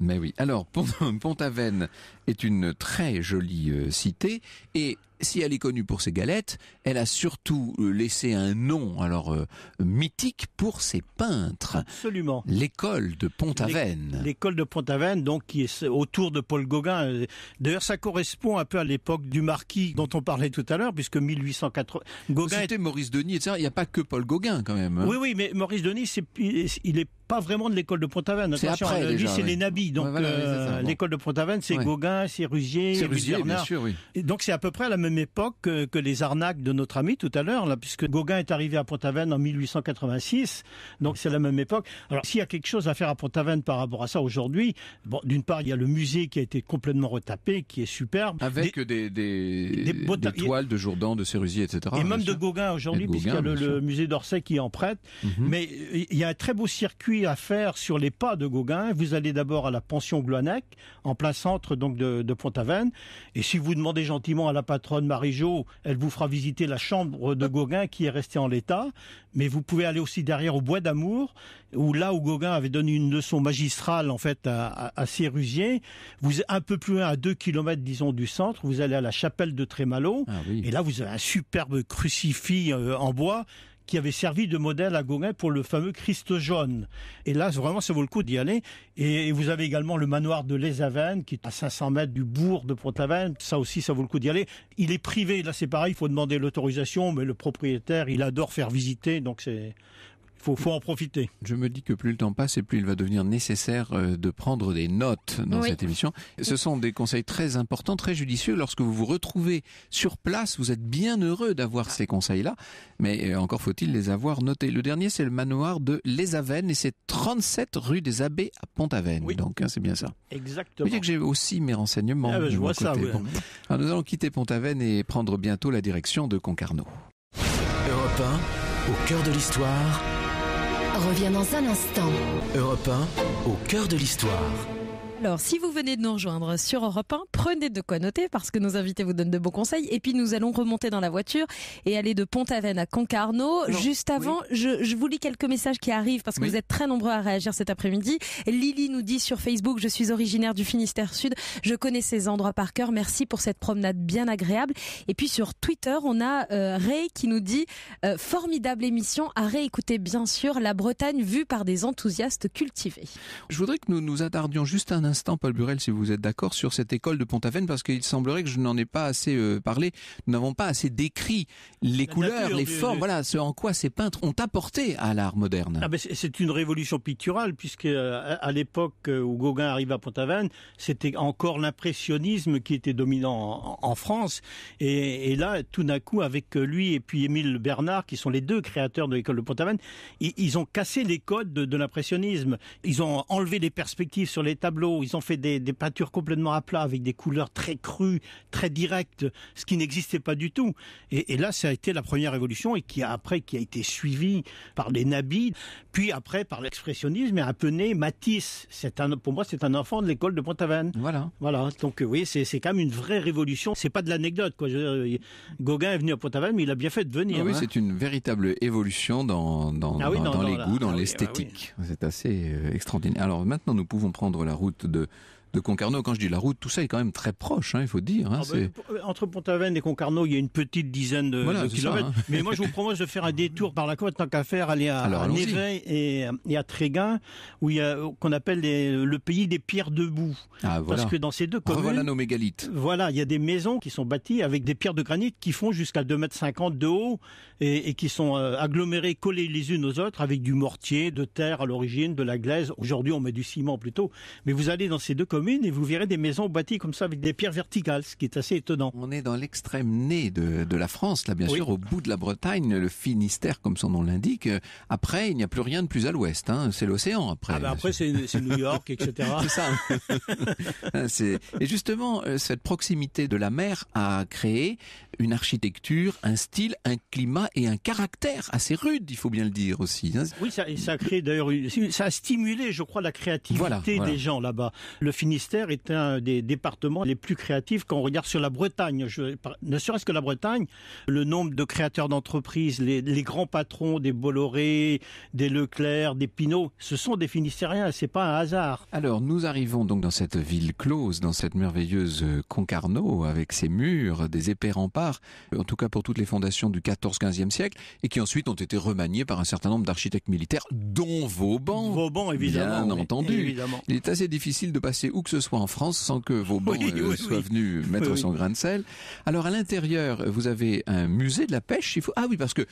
Mais oui. Alors, Pont-Aven est une très jolie cité et si elle est connue pour ses galettes, elle a surtout euh, laissé un nom alors euh, mythique pour ses peintres. Absolument. L'école de Pont-Aven. L'école de Pont-Aven, donc qui est autour de Paul Gauguin. Euh, d'ailleurs, ça correspond un peu à l'époque du marquis dont on parlait tout à l'heure, puisque 1880. Gauguin. C'était Maurice Denis, Il n'y a pas que Paul Gauguin quand même. Hein. Oui, oui, mais Maurice Denis, il est pas vraiment de l'école de Pont-Aven. Attention, euh, lui, c'est les nabis. Donc, euh, l'école de Pont-Aven, c'est Gauguin, c'est Rugier, c'est Et donc, c'est à peu près à la même époque euh, que, les arnaques de notre ami tout à l'heure, là, puisque Gauguin est arrivé à Pont-Aven en 1886. Donc, c'est la même époque. Alors, s'il y a quelque chose à faire à Pont-Aven par rapport à ça aujourd'hui, bon, d'une part, il y a le musée qui a été complètement retapé, qui est superbe. Avec des, des, des, toiles de Jourdan, de Sérusier, etc. Et même de Gauguin aujourd'hui, puisqu'il y a le, musée d'Orsay qui en prête. Mhm. Mais il y a un très beau circuit à faire sur les pas de Gauguin. Vous allez d'abord à la pension Gloanec, en plein centre donc de, de pont Et si vous demandez gentiment à la patronne Marie-Jo, elle vous fera visiter la chambre de Gauguin qui est restée en l'état. Mais vous pouvez aller aussi derrière au Bois d'Amour, où là où Gauguin avait donné une leçon magistrale en fait à, à, ses rusiers. Vous un peu plus loin, à 2 km disons du centre, vous allez à la chapelle de Trémalo. Ah Et là vous avez un superbe crucifix euh, en bois qui avait servi de modèle à Gauguin pour le fameux Christ jaune. Et là, vraiment, ça vaut le coup d'y aller. Et, vous avez également le manoir de Les lesaven qui est à 500 mètres du bourg de pont Ça aussi, ça vaut le coup d'y aller. Il est privé, là, c'est pareil, il faut demander l'autorisation, mais le propriétaire, il adore faire visiter, donc c'est faut, faut en profiter. Je me dis que plus le temps passe et plus il va devenir nécessaire euh, de prendre des notes dans cette émission. Ce sont des conseils très importants, très judicieux. Lorsque vous vous retrouvez sur place, vous êtes bien heureux d'avoir ces conseils-là, mais euh, encore faut-il les avoir notés. Le dernier, c'est le manoir de Les Avennes et c'est 37 rue des Abbés à Pont-Aven. Oui. Donc, hein, c'est bien ça. Exactement. Vous que j'ai aussi mes renseignements. Ah, bah, je vois ça. nous allons quitter Pont-Aven et prendre bientôt la direction de Concarneau. Europe 1, au cœur de l'histoire. Reviens dans un instant. Europe 1, au cœur de l'histoire. Alors, si vous venez de nous rejoindre sur Europe 1, prenez de quoi noter parce que nos invités vous donnent de bons conseils. Et puis, nous allons remonter dans la voiture et aller de Pont-Aven à Concarneau. Juste avant, je, je, vous lis quelques messages qui arrivent parce que vous êtes très nombreux à réagir cet après-midi. Lily nous dit sur Facebook, je suis originaire du Finistère Sud. Je connais ces endroits par cœur. Merci pour cette promenade bien agréable. Et puis, sur Twitter, on a euh, Ray qui nous dit, euh, formidable émission à réécouter, bien sûr, la Bretagne vue par des enthousiastes cultivés. Je voudrais que nous nous attardions juste un instant, Paul Burel, si vous êtes d'accord, sur cette école de pont parce qu'il semblerait que je n'en ai pas assez euh, parlé. Nous n'avons pas assez décrit les couleurs, les formes, voilà, ce en quoi ces peintres ont apporté à l'art moderne. Ah, c'est une révolution picturale, puisque euh, à l'époque euh, où Gauguin arrive à pont c'était encore l'impressionnisme qui était dominant en, France. Et, là, tout d'un coup, avec lui et puis Émile Bernard, qui sont les deux créateurs de l'école de pont aven ils, ont cassé les codes de l'impressionnisme. Ils ont enlevé les perspectives sur les tableaux ils ont fait des, peintures complètement à plat avec des couleurs très crues, très directes, ce qui n'existait pas du tout. Et, là, ça a été la première révolution et qui a après qui a été suivie par les nabis, puis après par l'expressionnisme et un peu né Matisse. C'est un, pour moi, c'est un enfant de l'école de Pont-Aven. Voilà. Voilà. Donc euh, oui, c'est, quand même une vraie révolution. C'est pas de l'anecdote quoi. Gauguin est venu à Pont-Aven, mais il a bien fait de venir. oui, hein. c'est une véritable évolution dans dans, ah les goûts, dans ah ah l'esthétique. C'est assez euh, extraordinaire. Alors maintenant, nous pouvons prendre la route de, de Concarneau. Quand je dis la route, tout ça est quand même très proche, hein, il faut dire. Hein, ah bah, euh, entre Pont-Aven et Concarneau, il y a une petite dizaine de, kilomètres. Hein. Mais moi, je vous propose de faire un détour par la côte, tant qu'à faire, aller à, euh, et, à Tréguin, où il y a euh, qu'on appelle le pays des pierres debout. Ah, Parce que dans ces deux communes, voilà nos mégalithes. Voilà, il y a des maisons qui sont bâties avec des pierres de granit qui font jusqu'à 2,50 mètres de haut et, qui sont agglomérées, collées les unes aux autres avec du mortier, de terre à l'origine, de la glaise. Aujourd'hui, on met du ciment plutôt. Mais vous allez dans ces deux communes et vous verrez des maisons bâties comme ça avec des pierres verticales, ce qui est assez étonnant. On est dans l'extrême nez de, la France, là bien sûr, au bout de la Bretagne, le Finistère comme son nom l'indique. Après, il n'y a plus rien de plus à l'ouest, hein. c'est l'océan après. Ah, bah, après c'est New York, etc. c'est ça. Hein, et justement, euh, cette proximité de la mer a créé une architecture, un style, un climat et un caractère assez rude, il faut bien le dire aussi. Hein. Oui, ça, a créé d'ailleurs, ça a stimulé, je crois, la créativité des gens là-bas. Le Finistère Finistère est un des départements les plus créatifs quand on regarde sur la Bretagne. Je, ne serait-ce que la Bretagne, le nombre de créateurs d'entreprises, les, grands patrons des Bolloré, des Leclerc, des Pinault, ce sont des Finistériens, c'est pas un hasard. Alors nous arrivons donc dans cette ville close, dans cette merveilleuse euh, Concarneau, avec ses murs, des épais remparts, euh, en tout cas pour toutes les fondations du 14-15e siècle, et qui ensuite ont été remaniées par un certain nombre d'architectes militaires, dont Vauban. Vauban, évidemment. Bien entendu. Il est assez difficile de passer où que ce soit en France sans que vos bons euh, soient venus mettre son grain de sel. Alors à l'intérieur, vous avez un musée de la pêche. ah oui parce que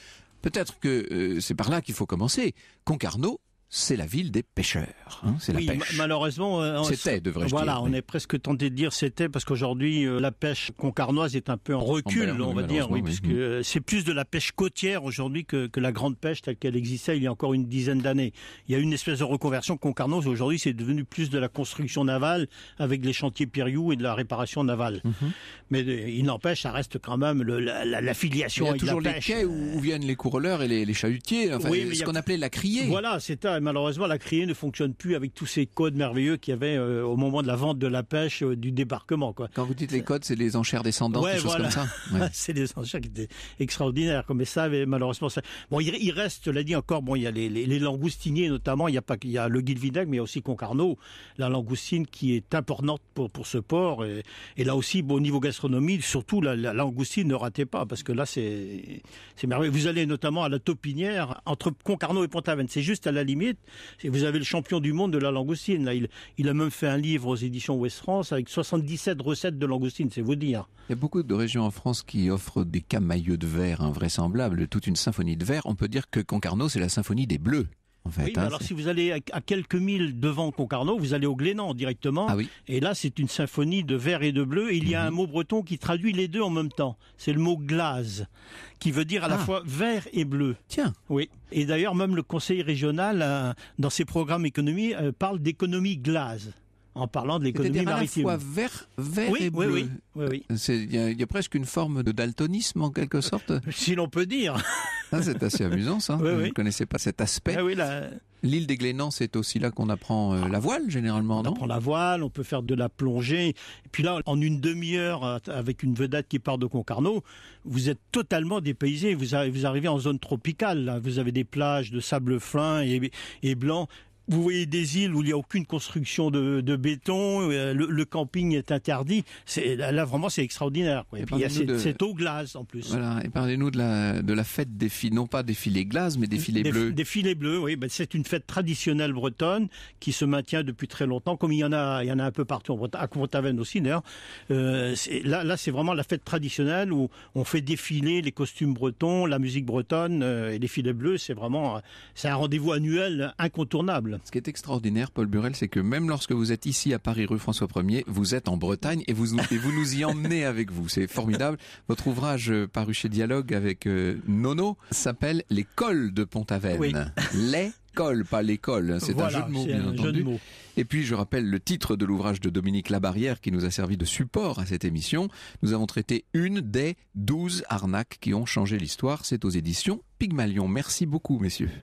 peut-être que euh, c'est par là qu'il faut commencer. Concarneau c'est la ville des pêcheurs. Hein, c'est la pêche. Malheureusement, euh, c'était, voilà, dire. Voilà, on est presque tenté de dire c'était parce qu'aujourd'hui euh, la pêche concarnoise est un peu en recul, on va dire, oui, puisque euh, c'est plus de la pêche côtière aujourd'hui que, que, la grande pêche telle qu'elle existait il y a encore une dizaine d'années. Il y a une espèce de reconversion concarnoise. Aujourd'hui, c'est devenu plus de la construction navale avec les chantiers Piriou et de la réparation navale. Mhm. Mais il n'empêche, ça reste quand même le, la, la, la, filiation. Il y a toujours les quais où, viennent les coureurs et les, chalutiers. chahutiers, enfin, ce qu'on appelait la criée. Voilà, c'est malheureusement, la criée ne fonctionne plus avec tous ces codes merveilleux qu'il y avait euh, au moment de la vente de la pêche, euh, du débarquement. Quoi. Quand vous dites les codes, c'est les enchères descendantes, ouais, des choses comme ça. Ouais. c'est des enchères qui étaient extraordinaires. Comme ça, malheureusement, ça... bon, il, il reste, l'a dit encore, bon, il y a les, langoustiniers notamment. Il y a pas, il y a le Guilvinec, mais il y a aussi Concarneau, la langoustine qui est importante pour pour ce port. Et, là aussi, bon, au niveau gastronomie, surtout la, langoustine ne ratez pas parce que là, c'est c'est merveilleux. Vous allez notamment à la Topinière entre Concarneau et pont C'est juste à la limite. Vous avez le champion du monde de la langoustine. Là, il, a même fait un livre aux éditions Ouest France avec 77 recettes de langoustine, c'est vous dire. Il y a beaucoup de régions en France qui offrent des camaïeux de verre invraisemblables, toute une symphonie de verre. On peut dire que Concarneau, c'est la symphonie des bleus. Oui, hein, alors si vous allez à quelques milles devant Concarneau, vous allez au Glénan directement. Ah et là, c'est une symphonie de vert et de bleu. Et il y a mhm. un mot breton qui traduit les deux en même temps. C'est le mot glaze, qui veut dire à la ah. fois vert et bleu. Tiens. Oui. Et d'ailleurs, même le conseil régional, euh, dans ses programmes économie, euh, parle d'économie glaze en parlant de l'économie maritime. À la fois vert, vert et bleu. Euh, il y, a presque une forme de daltonisme en quelque sorte. Si l'on peut dire. Ah, c'est assez amusant ça. Vous ne connaissez pas cet aspect. Ah L'île des Glénans, c'est aussi là qu'on apprend euh, la voile généralement, on apprend la voile, on peut faire de la plongée. Et puis là, en une demi-heure, euh, avec une vedette qui part de Concarneau, vous êtes totalement dépaysé. Vous, arrivez en zone tropicale. Vous avez des plages de sable fin et, et blanc vous voyez des îles où il n'y a aucune construction de, béton, euh, le, camping est interdit. C'est là vraiment c'est extraordinaire. Et, puis il y a cette, eau glace en plus. Voilà. Et parlez-nous de la de la fête des filets, non pas des filets glaces, mais des filets bleus. Des filets bleus, oui. Ben, c'est une fête traditionnelle bretonne qui se maintient depuis très longtemps. Comme il y en a, il y en a un peu partout en Bretagne, à Courtaven aussi d'ailleurs. Euh, là, là, c'est vraiment la fête traditionnelle où on fait défiler les costumes bretons, la musique bretonne euh, et les filets bleus. C'est vraiment, c'est un rendez-vous annuel incontournable. Ce qui est extraordinaire, Paul Burel, c'est que même lorsque vous êtes ici à Paris, rue François 1er, vous êtes en Bretagne et vous, nous y emmenez avec vous. C'est formidable. Votre ouvrage euh, paru chez Dialogue avec euh, Nono s'appelle L'école de Pont-Aven. Les l'école, pas l'école. Hein, c'est un jeu de mots, bien entendu. Et puis, je rappelle le titre de l'ouvrage de Dominique Labarrière qui nous a servi de support à cette émission. Nous avons traité une des douze arnaques qui ont changé l'histoire. C'est aux éditions Pygmalion. Merci beaucoup, messieurs.